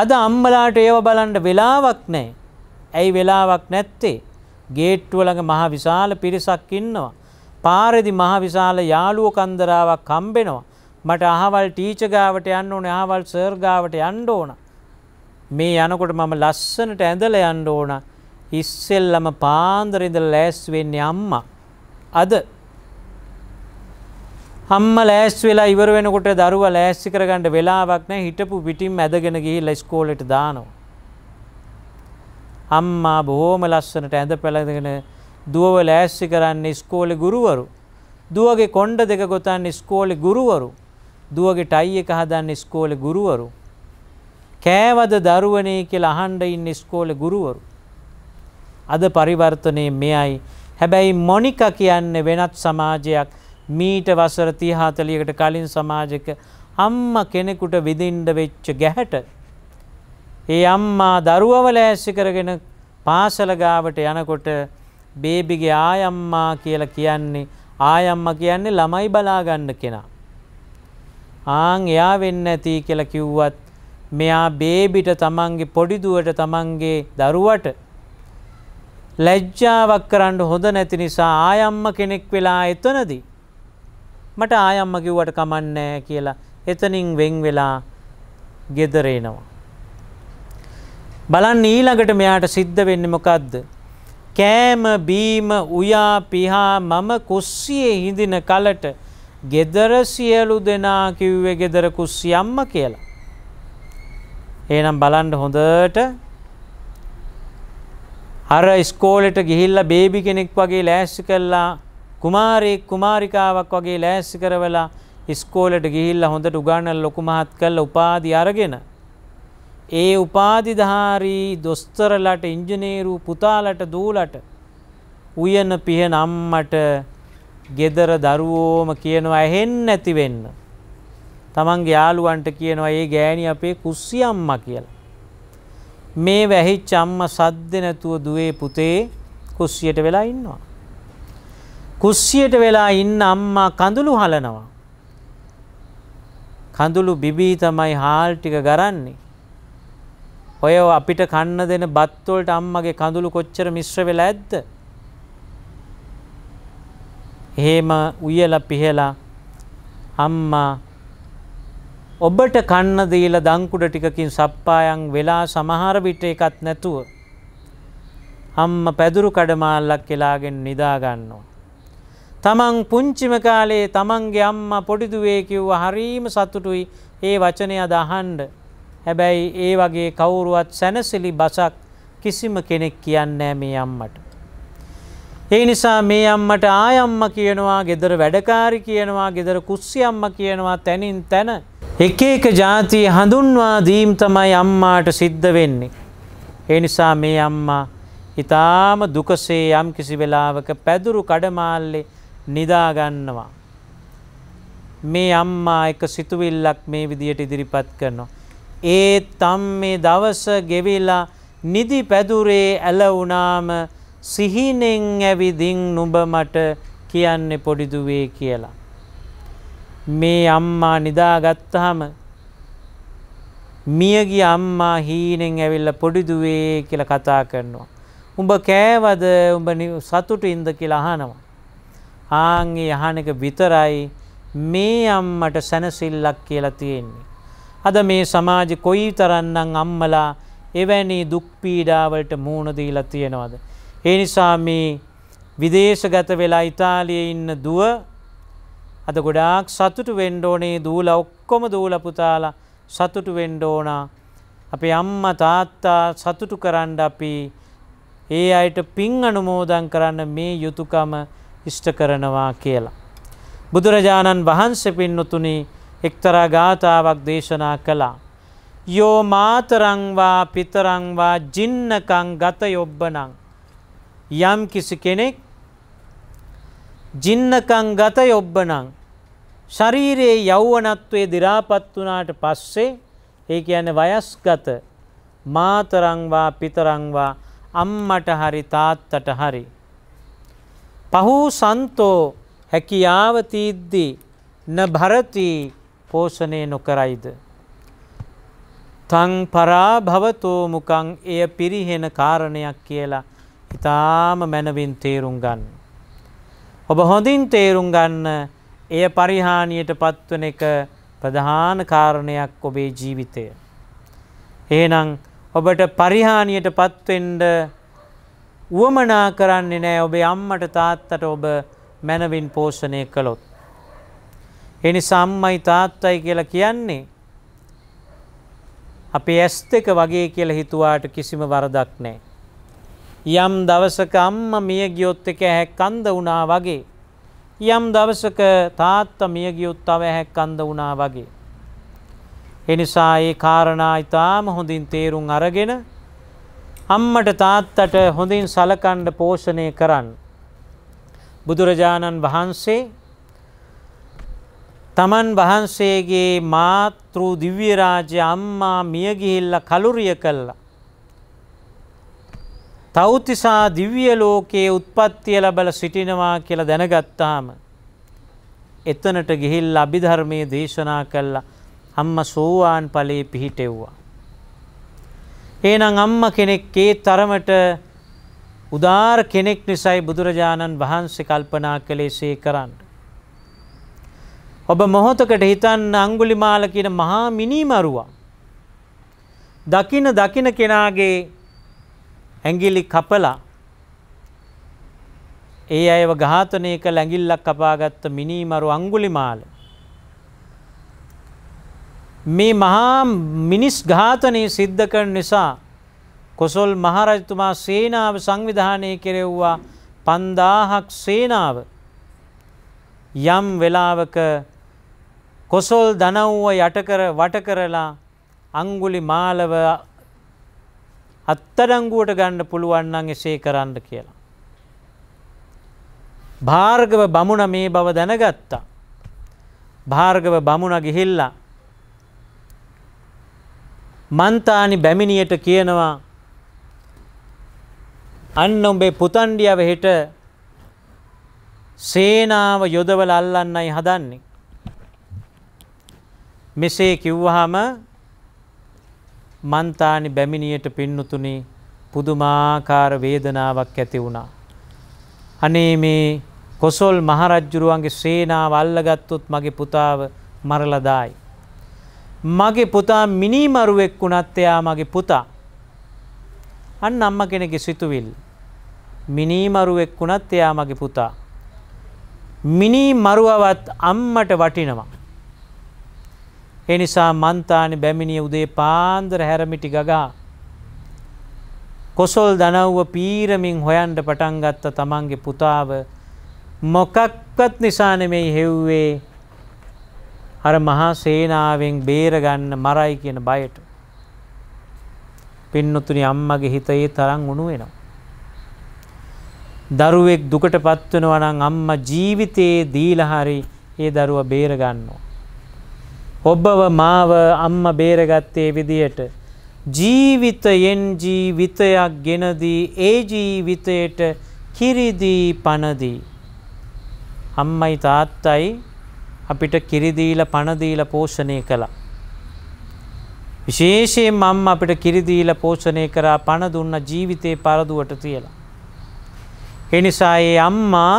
අද අම්මලාට ඒව බලන්න වෙලාවක් නැහැ. ඇයි වෙලාවක් නැත්තේ? ගේට්ටුව ළඟ මහ විශාල පිරිසක් ඉන්නවා. පාරදි මහවිශාල යාළුව කන්දරාවක් කම්බෙනවා. මට අහවල් ටීච ගාවට යන්න ඕනේ අහවල් සර් ගාවට යන්න ඕන. මේ යනකොට මම ලස්සනට ඇඳලා යන්න ඕන. ඉස්සෙල්ලම පාන්දර ඉඳලා ලෑස් වෙන්නේ අම්මා. අද අම්මා ලෑස් වෙලා ඉවර වෙනකොට දරුවා ලෑස්ති කරගන්න වෙලාවක් නැහැ. හිටපු පිටින් ඇදගෙන ගිහිල්ලා ඉස්කෝලේට දානවා. අම්මා බොහොම ලස්සනට ඇඳ පැළඳගෙන දුවව ලෑස්ති කරන්නේ ස්කෝලේ ගුරුවරු. දුවගේ කොණ්ඩ දෙක ගොතන්නේ ස්කෝලේ ගුරුවරු. දුවගේ ටයි එක හදන්නේ ස්කෝලේ ගුරුවරු. කෑවද දරුවනේ කියලා අහන්න ඉන්නේ ස්කෝලේ ගුරුවරු. අද පරිවර්තනයේ මෙයයි. හැබැයි මොනිකා කියන්නේ වෙනත් සමාජයක් මීට වසර 30 40කට කලින් සමාජයක අම්මා කෙනෙකුට විඳින්න වෙච්ච ගැහැට ඒ අම්මා දරුවව ලෑස්ති කරගෙන පාසල ගාවට යනකොට බේබිගේ ආයම්මා කියලා කියන්නේ ආයම්ම කියන්නේ ළමයි බලාගන්න කෙනා. ආන් එයා වෙන්න ඇති කියලා කිව්වත් මෙයා බේබිට තමන්ගේ පොඩිදුවට තමන්ගේ දරුවට ලැජ්ජාවක් කරන්න හොඳ නැති නිසා ආයම්ම කෙනෙක් වෙලා එතනදී මට ආයම්ම කිව්වට කමන්නෑ කියලා එතනින් වෙන් වෙලා ගෙදර එනවා. බලන්න ඊළඟට මෙයාට සිද්ධ වෙන්නේ මොකද්ද? කෑම බීම උයා පිහා මම කුස්සියේ හිඳින කලට ගෙදර සියලු දෙනා කිව්වේ ගෙදර කුස්සියම්ම කියලා. එහෙනම් බලන්න හොඳට අර ඉස්කෝලෙට ගිහිල්ලා බේබි කෙනෙක් වගේ ලෑස්ති කළා කුමාරයෙක් කුමාරිකාවක් වගේ ලෑස්ති කරවලා ඉස්කෝලෙට ගිහිල්ලා හොඳට උගන්වලා ලොකු මහත් කරලා උපාධි අරගෙන ඒ උපාධිධාරී දොස්තරලට ඉංජනේරු පුතාලට දූලට උයන පිහන අම්මට ගෙදර දරුවෝම කියනවා එහෙන් නැති වෙන්න. තමන්ගේ යාළුවන්ට කියනවා ඒ ගෑණි අපේ කුස්සි අම්මා කියලා. මේ වැහිච්ච අම්මා සද්ද නැතුව දුවේ පුතේ කුස්සියට වෙලා ඉන්නවා. කුස්සියට වෙලා ඉන්න අම්මා කඳුළු හලනවා. කඳුළු බිබී තමයි හාල් ටික ගරන්නේ. ඔය අපිට කන්න දෙන බත් වලට අම්මගේ කඳුළු කොච්චර මිශ්‍ර වෙලා ඇද්ද? එහෙම උයලා පිහලා අම්මා ඔබට කන්න දීලා දංකුඩ ටිකකින් සප්පායන් වෙලා සමහර විට එකක් නැතුව අම්මා පැදුරු කඩමාල්ලක් කියලාගෙන නිදා ගන්නවා. තමන් පුංචිම කාලේ තමන්ගේ අම්මා පොඩි දුවේ කිව්වා හරීම සතුටුයි ඒ වචනය අද අහන්න. හැබැයි ඒ වගේ කවුරුවත් සැනසිලි බසක් කිසිම කෙනෙක් කියන්නේ මේ අම්මට. ඒ නිසා මේ අම්මට ආයම්ම කියනවා ගෙදර වැඩකාරි කියනවා ගෙදර කුස්සි අම්ම කියනවා තැනින් තැන එක එක જાති හඳුන්වා දීම් තමයි අම්මාට සිද්ධ වෙන්නේ. ඒ නිසා මේ අම්මා ඊටාම දුකසේ යම් කිසි වෙලාවක පැදුරු කඩමාල්ලේ නිදා ගන්නවා. මේ අම්මා එක සිතුවිල්ලක් මේ විදියට ඉදිරිපත් කරනවා. ඒත් තම් මේ දවස ගෙවිලා නිදි පැදුරේ ඇලවුනාම සිහිනෙන් ඇවිදින් නුඹ මට කියන්නේ පොඩිදුවේ කියලා. මේ අම්මා නිදාගත්තහම මියගිය අම්මා හීනෙන් ඇවිල්ලා පොඩිදුවේ කියලා කතා කරනවා. උඹ කෑවද උඹ සතුටින්ද කියලා අහනවා. ආන්ගේ අහන එක විතරයි මේ අම්මට සැනසෙල්ලක් කියලා තියෙන්නේ. අද මේ සමාජ කොයි තරන්නම් අම්මලා එවැනි දුක්පීඩාවලට මූුණදීලා තියෙනවද. ඒ නිසා මේ විදේශගත වෙලා ඉතාලිය ඉන්න දුව අද ගොඩාක් සතුටු වෙන්ඩෝනේ දූල ඔක්කොම දූල පුතාලා සතුටු වෙන්ඩෝනා අපේ අම්ම තාත්තා සතුටු කරන්න අපි ඒ අයට පින් අනුමෝදන් කරන්න මේ යුතුකම ඉෂ්ට කරනවා කියලා. බුදුරජාණන් වහන්සේ පින්නතුනේ එක්තරා ගාථාවක් දේශනා කළා. යෝ මාතරංවා පිතරංවා ජින්නකං ගත යොබ්බනං. යම් කිසි කෙනෙක් ජින්නකං ගත යොබ්බනං. ශරීරයේ යෞවනත්වයේ දිරාපත් වුණාට පස්සේ ඒ කියන්නේ වයස්ගත මාතරංවා පිතරංවා අම්මට හරි තාත්තට හරි. පහූ සන්තෝ හැකියාව තීද්දී න භරති පෝෂණය නොකරයිද. තං පරාභවතෝ මුකං එය පිරිහෙන කාරණයක් කියලා ඉතාම මැනවින් තේරුම් ගන්න. ඔබ හොඳින් තේරුම් ගන්න එය පරිහානියට පත්වන එක ප්‍රධාන කාරණයක් ඔබේ ජීවිතය. එහෙනම් ඔබට පරිහානියට පත්වෙන්ඩ වුවමනා කරන්නේ නෑ ඔබේ අම්මට තාත්තට ඔබ මැනවින් පෝෂණය කළොත්. එනි සම්මයි තාත්තයි කියලා කියන්නේ අපේ ඇස් දෙක වගේ කියලා හිතුවාට කිසිම වරදක් නෑ. යම් දවසක අම්ම මිය ගියොත් එක හැක්කන්ද වුණා වගේ. යම් දවසක තාත්තා මිය ගියොත් තව හැක්කන්ද වුණා වගේ. එනිසා ඒ කාරණා ඉතාම හොඳින් තේරුම් අරගෙන අම්මට තාත්තට හොඳින් සලකණ්ඩ පෝෂණය කරන්න. බුදුරජාණන් වහන්සේ තමන් වහන්සේගේ මාතෘ දිව්‍ය රාජ්‍ය අම්මා මිය ගිහිල්ලා කලුරිය කළා. තෞතිසා දිව්‍ය ලෝකයේ උත්පත්තිය ලැබලා සිටිනවා කියලා දැනගත්තාම එතනට ගිහිල්ලා අභිධර්මයේ දේශනා කළා. අම්මා සෝවාන් ඵලයේ පිහිටෙව්වා. එහෙනම් අම්මා කෙනෙක් ඒ තරමට උදාර කෙනෙක් නිසායි බුදුරජාණන් වහන්සේ කල්පනා කළේ සේ කරන්නේ. ඔබ මොහොතකට හිතන්න අංගුලිමාල කියන මහා මිනීමරුවා. දකින දකින කෙනාගේ ඇඟිලි කපලා ඒ අයව ඝාතනය කළ ඇඟිල්ලක් කපාගත්ත මිනීමරු අංගුලිමාල. මේ මහා මිනිස් ඝාතනය සිද්ධ කරන නිසා කොසොල් මහරජතුමා සේනාව සංවිධානය කෙරෙව්වා 5000ක් සේනාව යම් වෙලාවක කොසොල් දනව්ව යටකර වට කරලා අංගුලි මාලව අත්තඩංගුවට ගන්න පුළුවන් නම් එසේ කරන්න කියලා. භාර්ගව බමුණ මේ බව දැනගත්තා. භාර්ගව බමුණ ගිහිල්ලා මන්තානි බැමිණියට කියනවා අන්න උඹේ පුතණ්ඩියව හෙට සේනාව යොදවල අල්ලන්නයි හදන්නේ. මෙසේ කිව්වහම මන්තානි බැමිණියට පින්නුතුනි පුදුමාකාර වේදනාවක් ඇති වුණා. අනේ මේ කොසොල් මහරජ්ජුරුවන්ගේ සේනාව අල්ලගත්තොත් මගේ පුතාව මරලා දායි. මගේ පුතා මිනිමරුවෙක් වුණත් එයා මගේ පුතා. අන්න අම්ම කෙනෙක්ගේ සිතුවිල්ල. මිනිමරුවෙක් වුණත් එයා මගේ පුතා. මිනිමරුවවත් අම්මට වටිනවා. එනිසා මන්තානි බැමිණිය උදේ පාන්දර හැරමිටි ගගා. කොසොල් දනව්ව පීරමින් හොයන්ට පටන්ගත්ත තමන්ගේ පුතාව මොකක්වත් නිසානෙමෙයි හෙව්වේ අර මහා සේනාවෙන් බේරගන්න මරයි කියන බයට. පින්නොතුනි අම්මගේ හිතයේ තරම් උණු වෙනවා. දරුවෙක් දුකට පත්වෙනවා නම් අම්මා ජීවිතයේ දීලා හරි ඒ දරුවා බේර ගන්නවා. ඔබව මාව අම්ම බේරගත්තේ විදියට ජීවිතයෙන් ජීවිතයක් ගෙනදී ඒ ජීවිතයට කිරිදී පණදී අම්මයි තාත්තයි අපිට කිරිදීලා පණදීලා පෝෂණය කළා විශේෂයෙන් මම අපිට කිරිදීලා පෝෂණය කරා පණ දුන්න ජීවිතේ පරදුවට තියලා ඒ නිසා ඒ අම්මා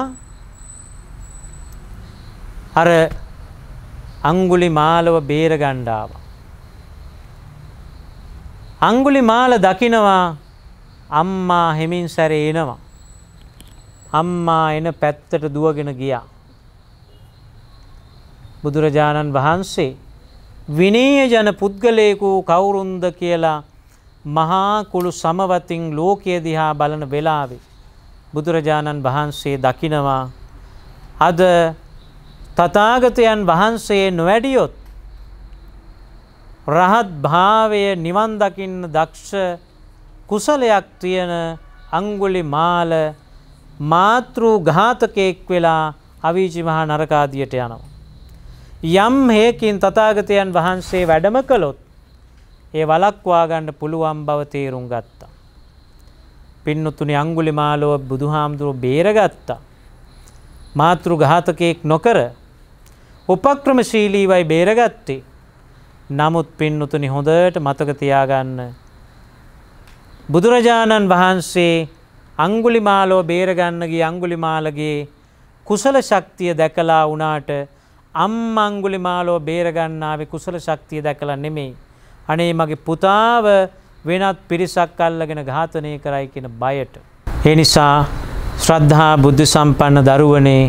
අර අංගුලි මාලව බේරගණ්ඩාව. අංගුලි මාල දකිනවා අම්මා හෙමින් සැර එනවා. අම්මා එන පැත්තට දුවගෙන ගියා. බුදුරජාණන් වහන්සේ විනීය ජන පුද්ගලයෙකු කවුරුන්ද කියලා මහා කුළු සමවතින් ලෝකයේ දිහා බලන වෙලාවේ බුදුරජාණන් වහන්සේ දකිනවා අද තථාගතයන් වහන්සේ නොවැඩියොත් රහත් භාවය නිවන් දකින්න දක්ෂ කුසලයක් තියෙන අඟුලි මාල මාතෘ ඝාතකෙක් වෙලා අවීචි මහා නරකාදියට යනවා. යම් හේකින් තථාගතයන් වහන්සේ වැඩම කළොත් ඒ වලක්වා ගන්න පුළුවන් බව තේරුම් ගත්තා. පින්නතුනි අඟුලි මාලව බුදුහාමුදුරුව බේරගත්තා. මාතෘ ඝාතකයෙක් නොකර උපක්‍රමශීලීවයි බේරගත්තේ. නමුත් පින්නුතුනි හොඳට මතක තියාගන්න. බුදුරජාණන් වහන්සේ අංගුලිමාලෝ බේරගන්න ගිය අංගුලිමාලගේ කුසල ශක්තිය දැකලා වුණාට අම්මා අංගුලිමාලෝ බේරගන්නාවේ කුසල ශක්තිය දැකලා නෙමෙයි. අනේ මගේ පුතාව වෙනත් පිරිසක් අල්ලගෙන ඝාතනය කරයි කියන බයට. ඒ නිසා ශ්‍රද්ධා බුද්ධ සම්පන්න දරුවනේ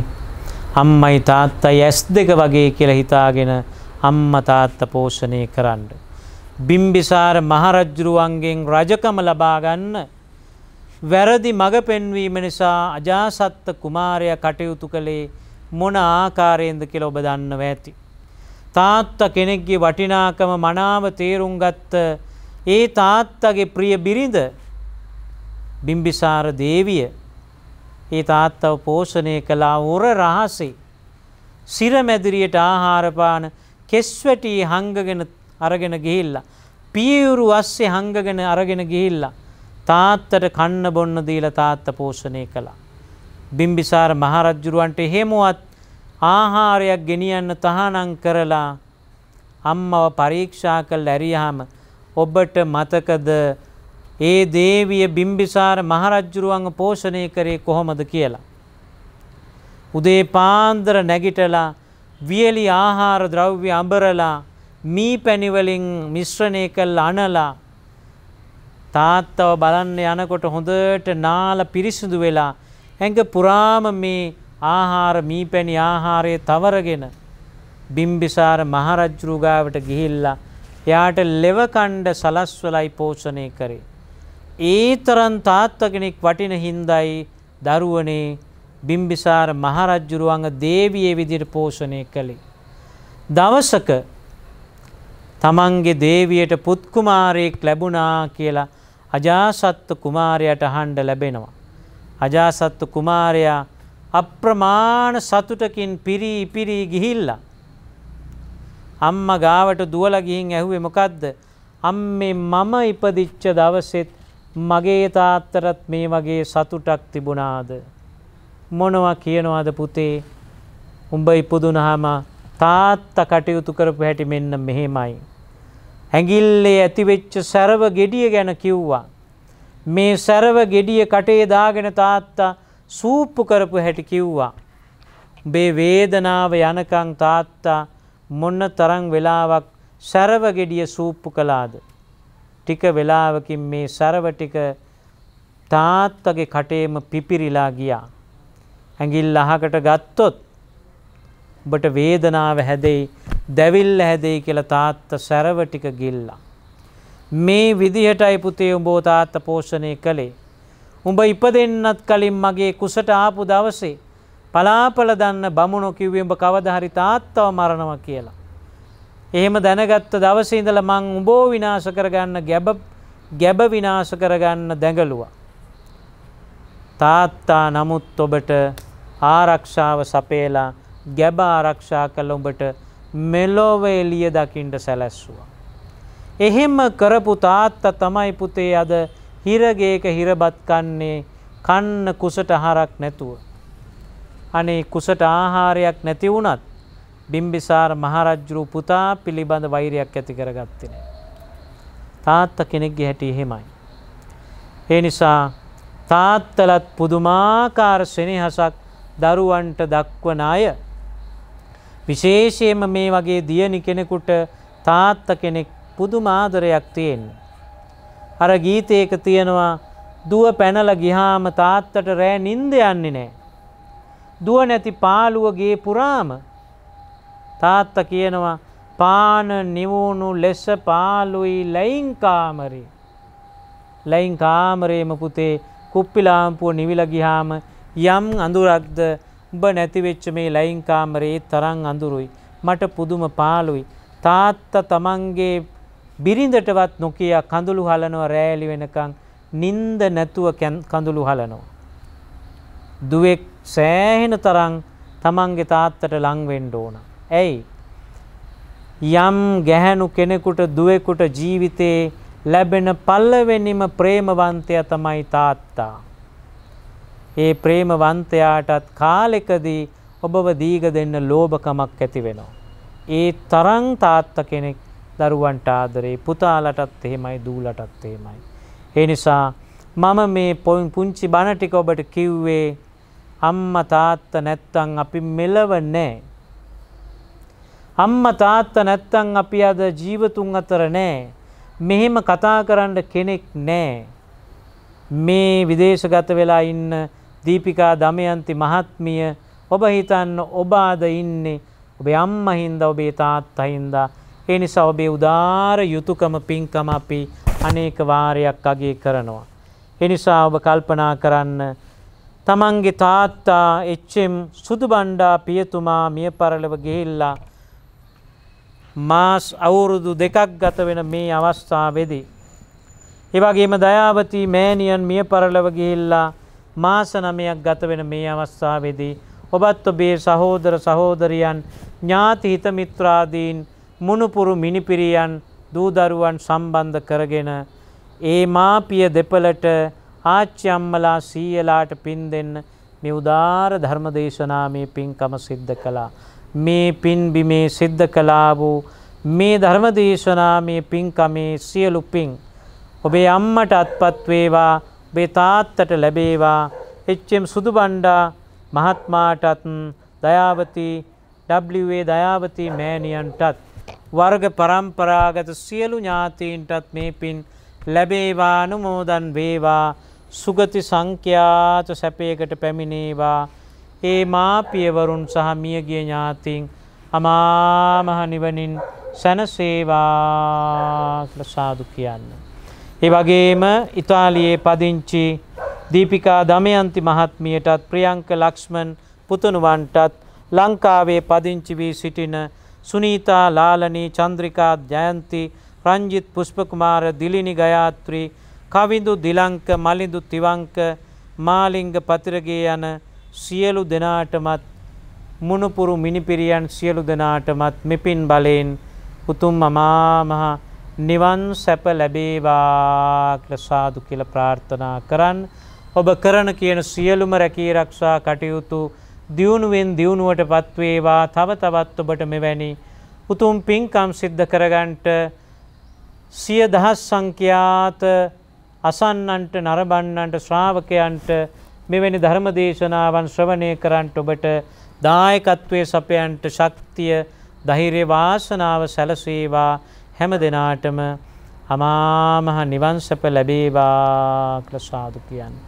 අම්මයි තාත්තයි ඇස් දෙක වගේ කියලා හිතාගෙන අම්මා තාත්තා පෝෂණය කරන්න. බිම්බිසාර මහරජුරුවන්ගෙන් රජකම ලබා ගන්න වැරදි මඟ පෙන්වීම නිසා අජාසත්ත කුමාරය කටයුතු කළේ මොන ආකාරයෙන්ද කියලා ඔබ දන්නව ඇති. තාත්තා කෙනෙක්ගේ වටිනාකම මනාව තේරුම් ගත්ත ඒ තාත්තගේ ප්‍රිය බිරිඳ බිම්බිසාර දේවිය ඒ තාත්තව පෝෂණය කළා උර රහසේ. සිරමැදිරියට ආහාරපාන කෙස්වැටී හංගගෙන අරගෙන ගිහිල්ලා. පියවුරු අස්සේ හංගගෙන අරගෙන ගිහිල්ලා. තාත්තට කන්න බොන්න දීලා තාත්ත පෝෂණය කළා. බිම්බිසාර මහරජ්ජුරුවන්ට එහෙමවත් ආහාරයක් ගෙනියන්න තහනම් කරලා අම්මව පරීක්ෂා කළ ඇරියාම ඔබට මතකද ඒ දේවිය බිම්බිසාර මහරජ්ජුරුවන්ව පෝෂණය කරේ කොහොමද කියලා. උදේ පාන්දර නැගිටලා වියලි ආහාර ද්‍රව්‍ය අඹරලා මී පැණිවලින් මිශ්‍රණය කළ අනලා තාත්තව බලන්න යනකොට හොඳට නාල පිරිසිදු වෙලා ඇඟ පුරාම මේ ආහාර මී පැණි ආහාරයේ තවරගෙන බිම්බිසාර මහරජ්ජුරුගාවට ගිහිල්ලා එයාට ලෙවකණ්ඩ සලස්වලයි පෝෂණය කරේ. ඒ තරම් තාත්තා කෙනෙක් වටින හින්දායි දරුවනේ බිම්බිසාර මහරජුරුවන්ග දේවියේ විදිහට පෝෂණය කළේ. දවසක තමන්ගේ දේවියට පුත් කුමාරයෙක් ලැබුණා කියලා අජාසත්තු කුමාරයාට අහන්න ලැබෙනවා. අජාසත්තු කුමාරයා අප්‍රමාණ සතුටකින් පිරී පිරී ගිහිල්ලා අම්මා ගාවට දුවලා ගිහින් ඇහුවේ මොකද්ද? අම්මේ මම ඉපදිච්ච දවසෙත් මගේ තාත්තරත් මේ වගේ සතුටක් තිබුණාද. මොනවා කියනවාද පුතේ උඹ ඉපදුනහම තාත්ත කටයුතු කරපු හැටි මෙන්න මෙහෙමයි. ඇඟිල්ලේ ඇතිවෙච්ච සැරව ගෙඩිය ගැන කිව්වා. මේ සැරව ගෙඩිය කටේ දාගෙන තාත්තා සූප්පු කරපු හැටි කිව්වා. බේ වේදනාව යනකං තාත්තා මොන්න තරං වෙලාවක් සැරව ගෙඩිය සූප්පු කලාද. ටික වෙලාවකින් මේ සරව ටික තාත්තගේ කටේම පිපිරිලා ගියා. ඇඟිල්ල අහකට ගත්තොත් ඔබට වේදනාව හැදෙයි, දැවිල්ල හැදෙයි කියලා තාත්තා සරව ටික ගිල්ලා. මේ විදිහටයි පුතේ උඹෝ තාත්ත පෝෂණය කළේ. උඹ ඉපදෙන්නත් කලින් මගේ කුසට ආපු දවසේ පලාපල දන්න බමුණෝ කිව්වේ උඹ කවදා හරි තාත්තව මරනවා කියලා. එහෙම දැනගත්ත දවසේ ඉඳලා මං උඹෝ විනාශ කරගන්න ගැබ ගැබ විනාශ කරගන්න දැඟලුවා. තාත්තා නමුත් ඔබට ආරක්ෂාව සපේලා ගැබ ආරක්ෂා කළ ඔබට මෙලොව එළිය දකින්න සැලැස්සුවා. එහෙම කරපු තාත්තා තමයි පුතේ අද හිරගේක හිරබත් කන්නේ කන්න කුසට ආහාරක් නැතුව. අනේ කුසට ආහාරයක් නැති වුණත් බිම්බිසාර මහරජ්ජුරු පුතා පිළිබඳ වෛරයක් ඇති කරගත්තේ නැහැ. තාත්තා කෙනෙක්ගේ හැටි එහෙමයි. ඒ නිසා තාත්තලත් පුදුමාකාර සෙනෙහසක් දරුවන්ට දක්වන අය විශේෂයෙන්ම මේ වගේ දියණි කෙනෙකුට තාත්තා කෙනෙක් පුදුම ආදරයක් තියෙනවා. අර ගීතයක තියෙනවා දුව පැනලා ගියාම තාත්තට රෑ නිින්ද යන්නේ නැහැ. දුව නැති පාළුවගේ පුරාම තාත්තා කියනවා පාන නිවුණු ලෙස පාලුයි ලයින්කාමරේ. ලයින්කාමරේම පුතේ කුප්පිලාම්පුුව නිවිල ගිහාම යම් අඳුරක්ද උඹ නැතිවෙච්ච මේ ලයින්කාමරේ තරං අඳුරුයි. මට පුදුම පාලුයි. තාත්තා තමන්ගේ බිරිඳටවත් නොකිය කඳුළු හලනව රෑලි වෙනකං නින්ද නැතුව කඳුළු හලනවා. දුවෙක් සෑහෙන තරං තමන්ගේ තාත්තට ලංවෙන්ඩ ඕනා. ඇයි යම් ගැහැණු කෙනෙකුට දුවෙකුට ජීවිතේ ලැබෙන පල්ලවෙනිම ප්‍රේමවන්තයා තමයි තාත්තා. ඒ ප්‍රේමවන්තයාටත් කාලෙකදී ඔබව දීග දෙන්න ලෝභකමක් ඇති වෙනවා. ඒ තරම් තාත්තා කෙනෙක් දරුවන්ට ආදරේ පුතාලටත් එහෙමයි දූලටත් එහෙමයි. ඒ නිසා මම මේ පුංචි බණ ටික ඔබට කිව්වේ අම්මා තාත්තා නැත්තම් අපි මෙලව නැහැ. අම්ම තාත්ත නැත්තං අපි අද ජීවතුන් අතර නෑ. මෙහෙම කතා කරන්න කෙනෙක් නෑ. මේ විදේශගත වෙලා ඉන්න දීපිකා දමයන්ති මහත්මිය ඔබ හිතන්න ඔබ අද ඉන්නේ ඔබේ අම්මා හින්දා ඔබේ තාත්තා හින්දා ඒ නිසා ඔබේ උදාාර යුතුයකම පින්කම අපි අනේක වාරයක් අගය කරනවා. ඒ නිසා ඔබ කල්පනා කරන්න තමන්ගේ තාත්තා එච්චම් සුදු බණ්ඩා පියතුමා මිය පරලව ගිහිල්ලා මාස් අවුරුදු දෙකක් ගත වෙන මේ අවස්ථාවේදී. ඒවගේම දයාවතී මෑනියන් මිය පරලව ගිහිල්ලා මාස නමයක් ගත වෙන මේ අවස්ථාවේදී. ඔබත් ඔබේ සහෝදර සහෝදරියන් ඥාති හිතමිත්‍රාදීන් මුණුපුරු මිනිපිරියන් දූදරුවන් සම්බන්ධ කරගෙන ඒ මාපිය දෙපලට ආච්චම්මලා සීයලාට පින් දෙන්න මේ උදාර ධර්ම දේශනා මේ පින්කම සිද්ධ කළා. මේ පින් බිමේ සිද්ධ කළා වූ මේ ධර්ම දේශනා මේ පින්කමේ සියලු පින් ඔබේ අම්මට අත්පත් වේවා ඔබේ තාත්තට ලැබේවා එච්.එම්. සුදුබණ්ඩා මහත්මාටත් දයාවති W.A. දයාවති මෑණියන්ටත් වර්ග પરම්පරාගත සියලු ඥාතීන්ටත් මේ පින් ලැබේවා අනුමෝදන් වේවා සුගති සංඛ්‍යාත සැපයකට පැමිණේවා ඒ මා පියවරුන් සහ මියගිය ඥාතීන් අමා මහ නිවනින් සැනසේවා කියලා සාදු කියන්න. ඒ වගේම ඉතාලියේ පදිංචි දීපිකා දමයන්ති මහත්මියටත් ප්‍රියංක ලක්ෂ්මන් පුතුණුවන්ටත් ලංකාවේ පදිංචි වී සිටින සුනීතා ලාලනී චන්ද්‍රිකා ජයන්ති රංජිත් පුෂ්පකුමාර දිලිනි ගයාත්‍රී කවිඳු දිලංක මලිඳු තිවංක මාලිංග පතිරගේ යන සියලු දෙනාටමත් මුණුපුරු මිනිපිරියන් සියලු දෙනාටමත් මෙපින් බලයෙන් උතුම් මමාමහා නිවන් සැප ලැබේවා කියලා සාදු කියලා ප්‍රාර්ථනා කරන් ඔබ කරන කියන සියලුම රැකී ආරක්ෂා කටයුතු දියුණුවෙන් දියුණුවට පත්වේවා තව තවත් ඔබට මෙවැනි උතුම් පින්කම් සිද්ධ කරගන්නට සිය දහස් සංඛ්‍යාත අසන්නන්ට නරඹන්නන්ට ශ්‍රාවකයන්ට මෙවැනි ධර්ම දේශනාවන් ශ්‍රවණය කරන්ට ඔබට දායකත්වයේ සපයන්ට ශක්තිය ධෛර්ය වාසනාව සැලසේවා හැම දිනාටම අමාමහ නිවන් සැප ලැබේවා කියලා සාදු කියන්නේ.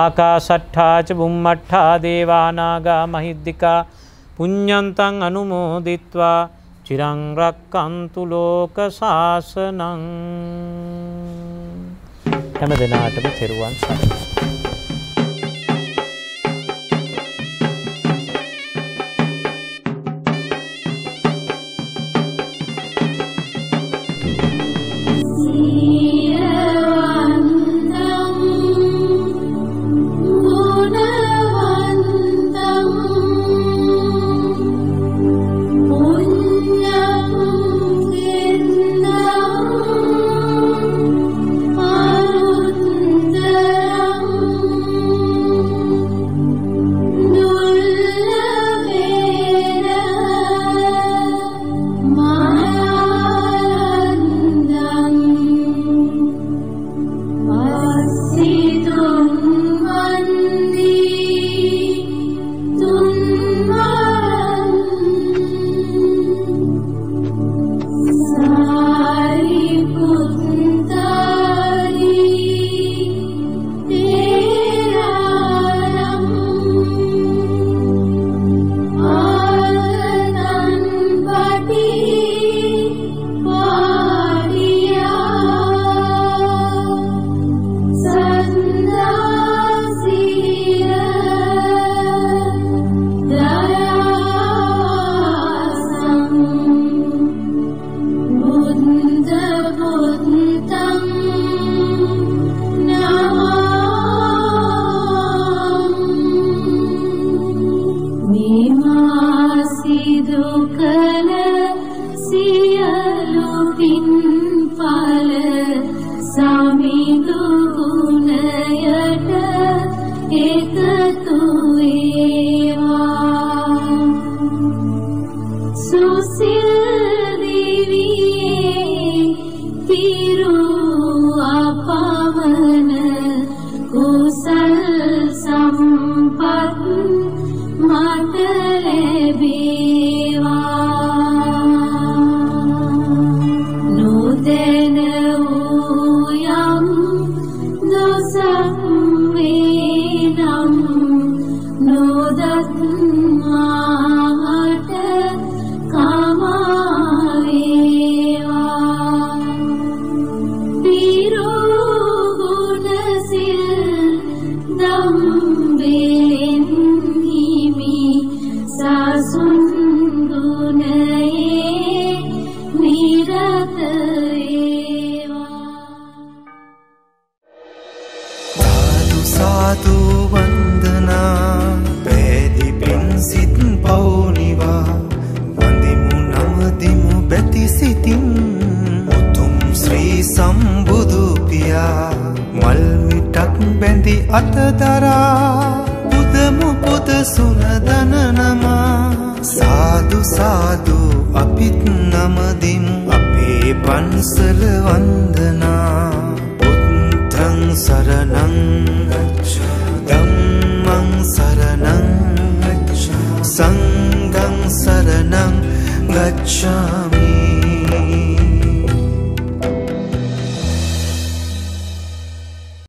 ආකාසට්ඨා ච බුම්මට්ඨා දේවානාගා මහිද්దికා පුඤ්ඤන්තං අනුමෝදිත්වා චිරං රක්칸තු ලෝක සාසනං හැම දිනාටම තෙරුවන් සරණයි.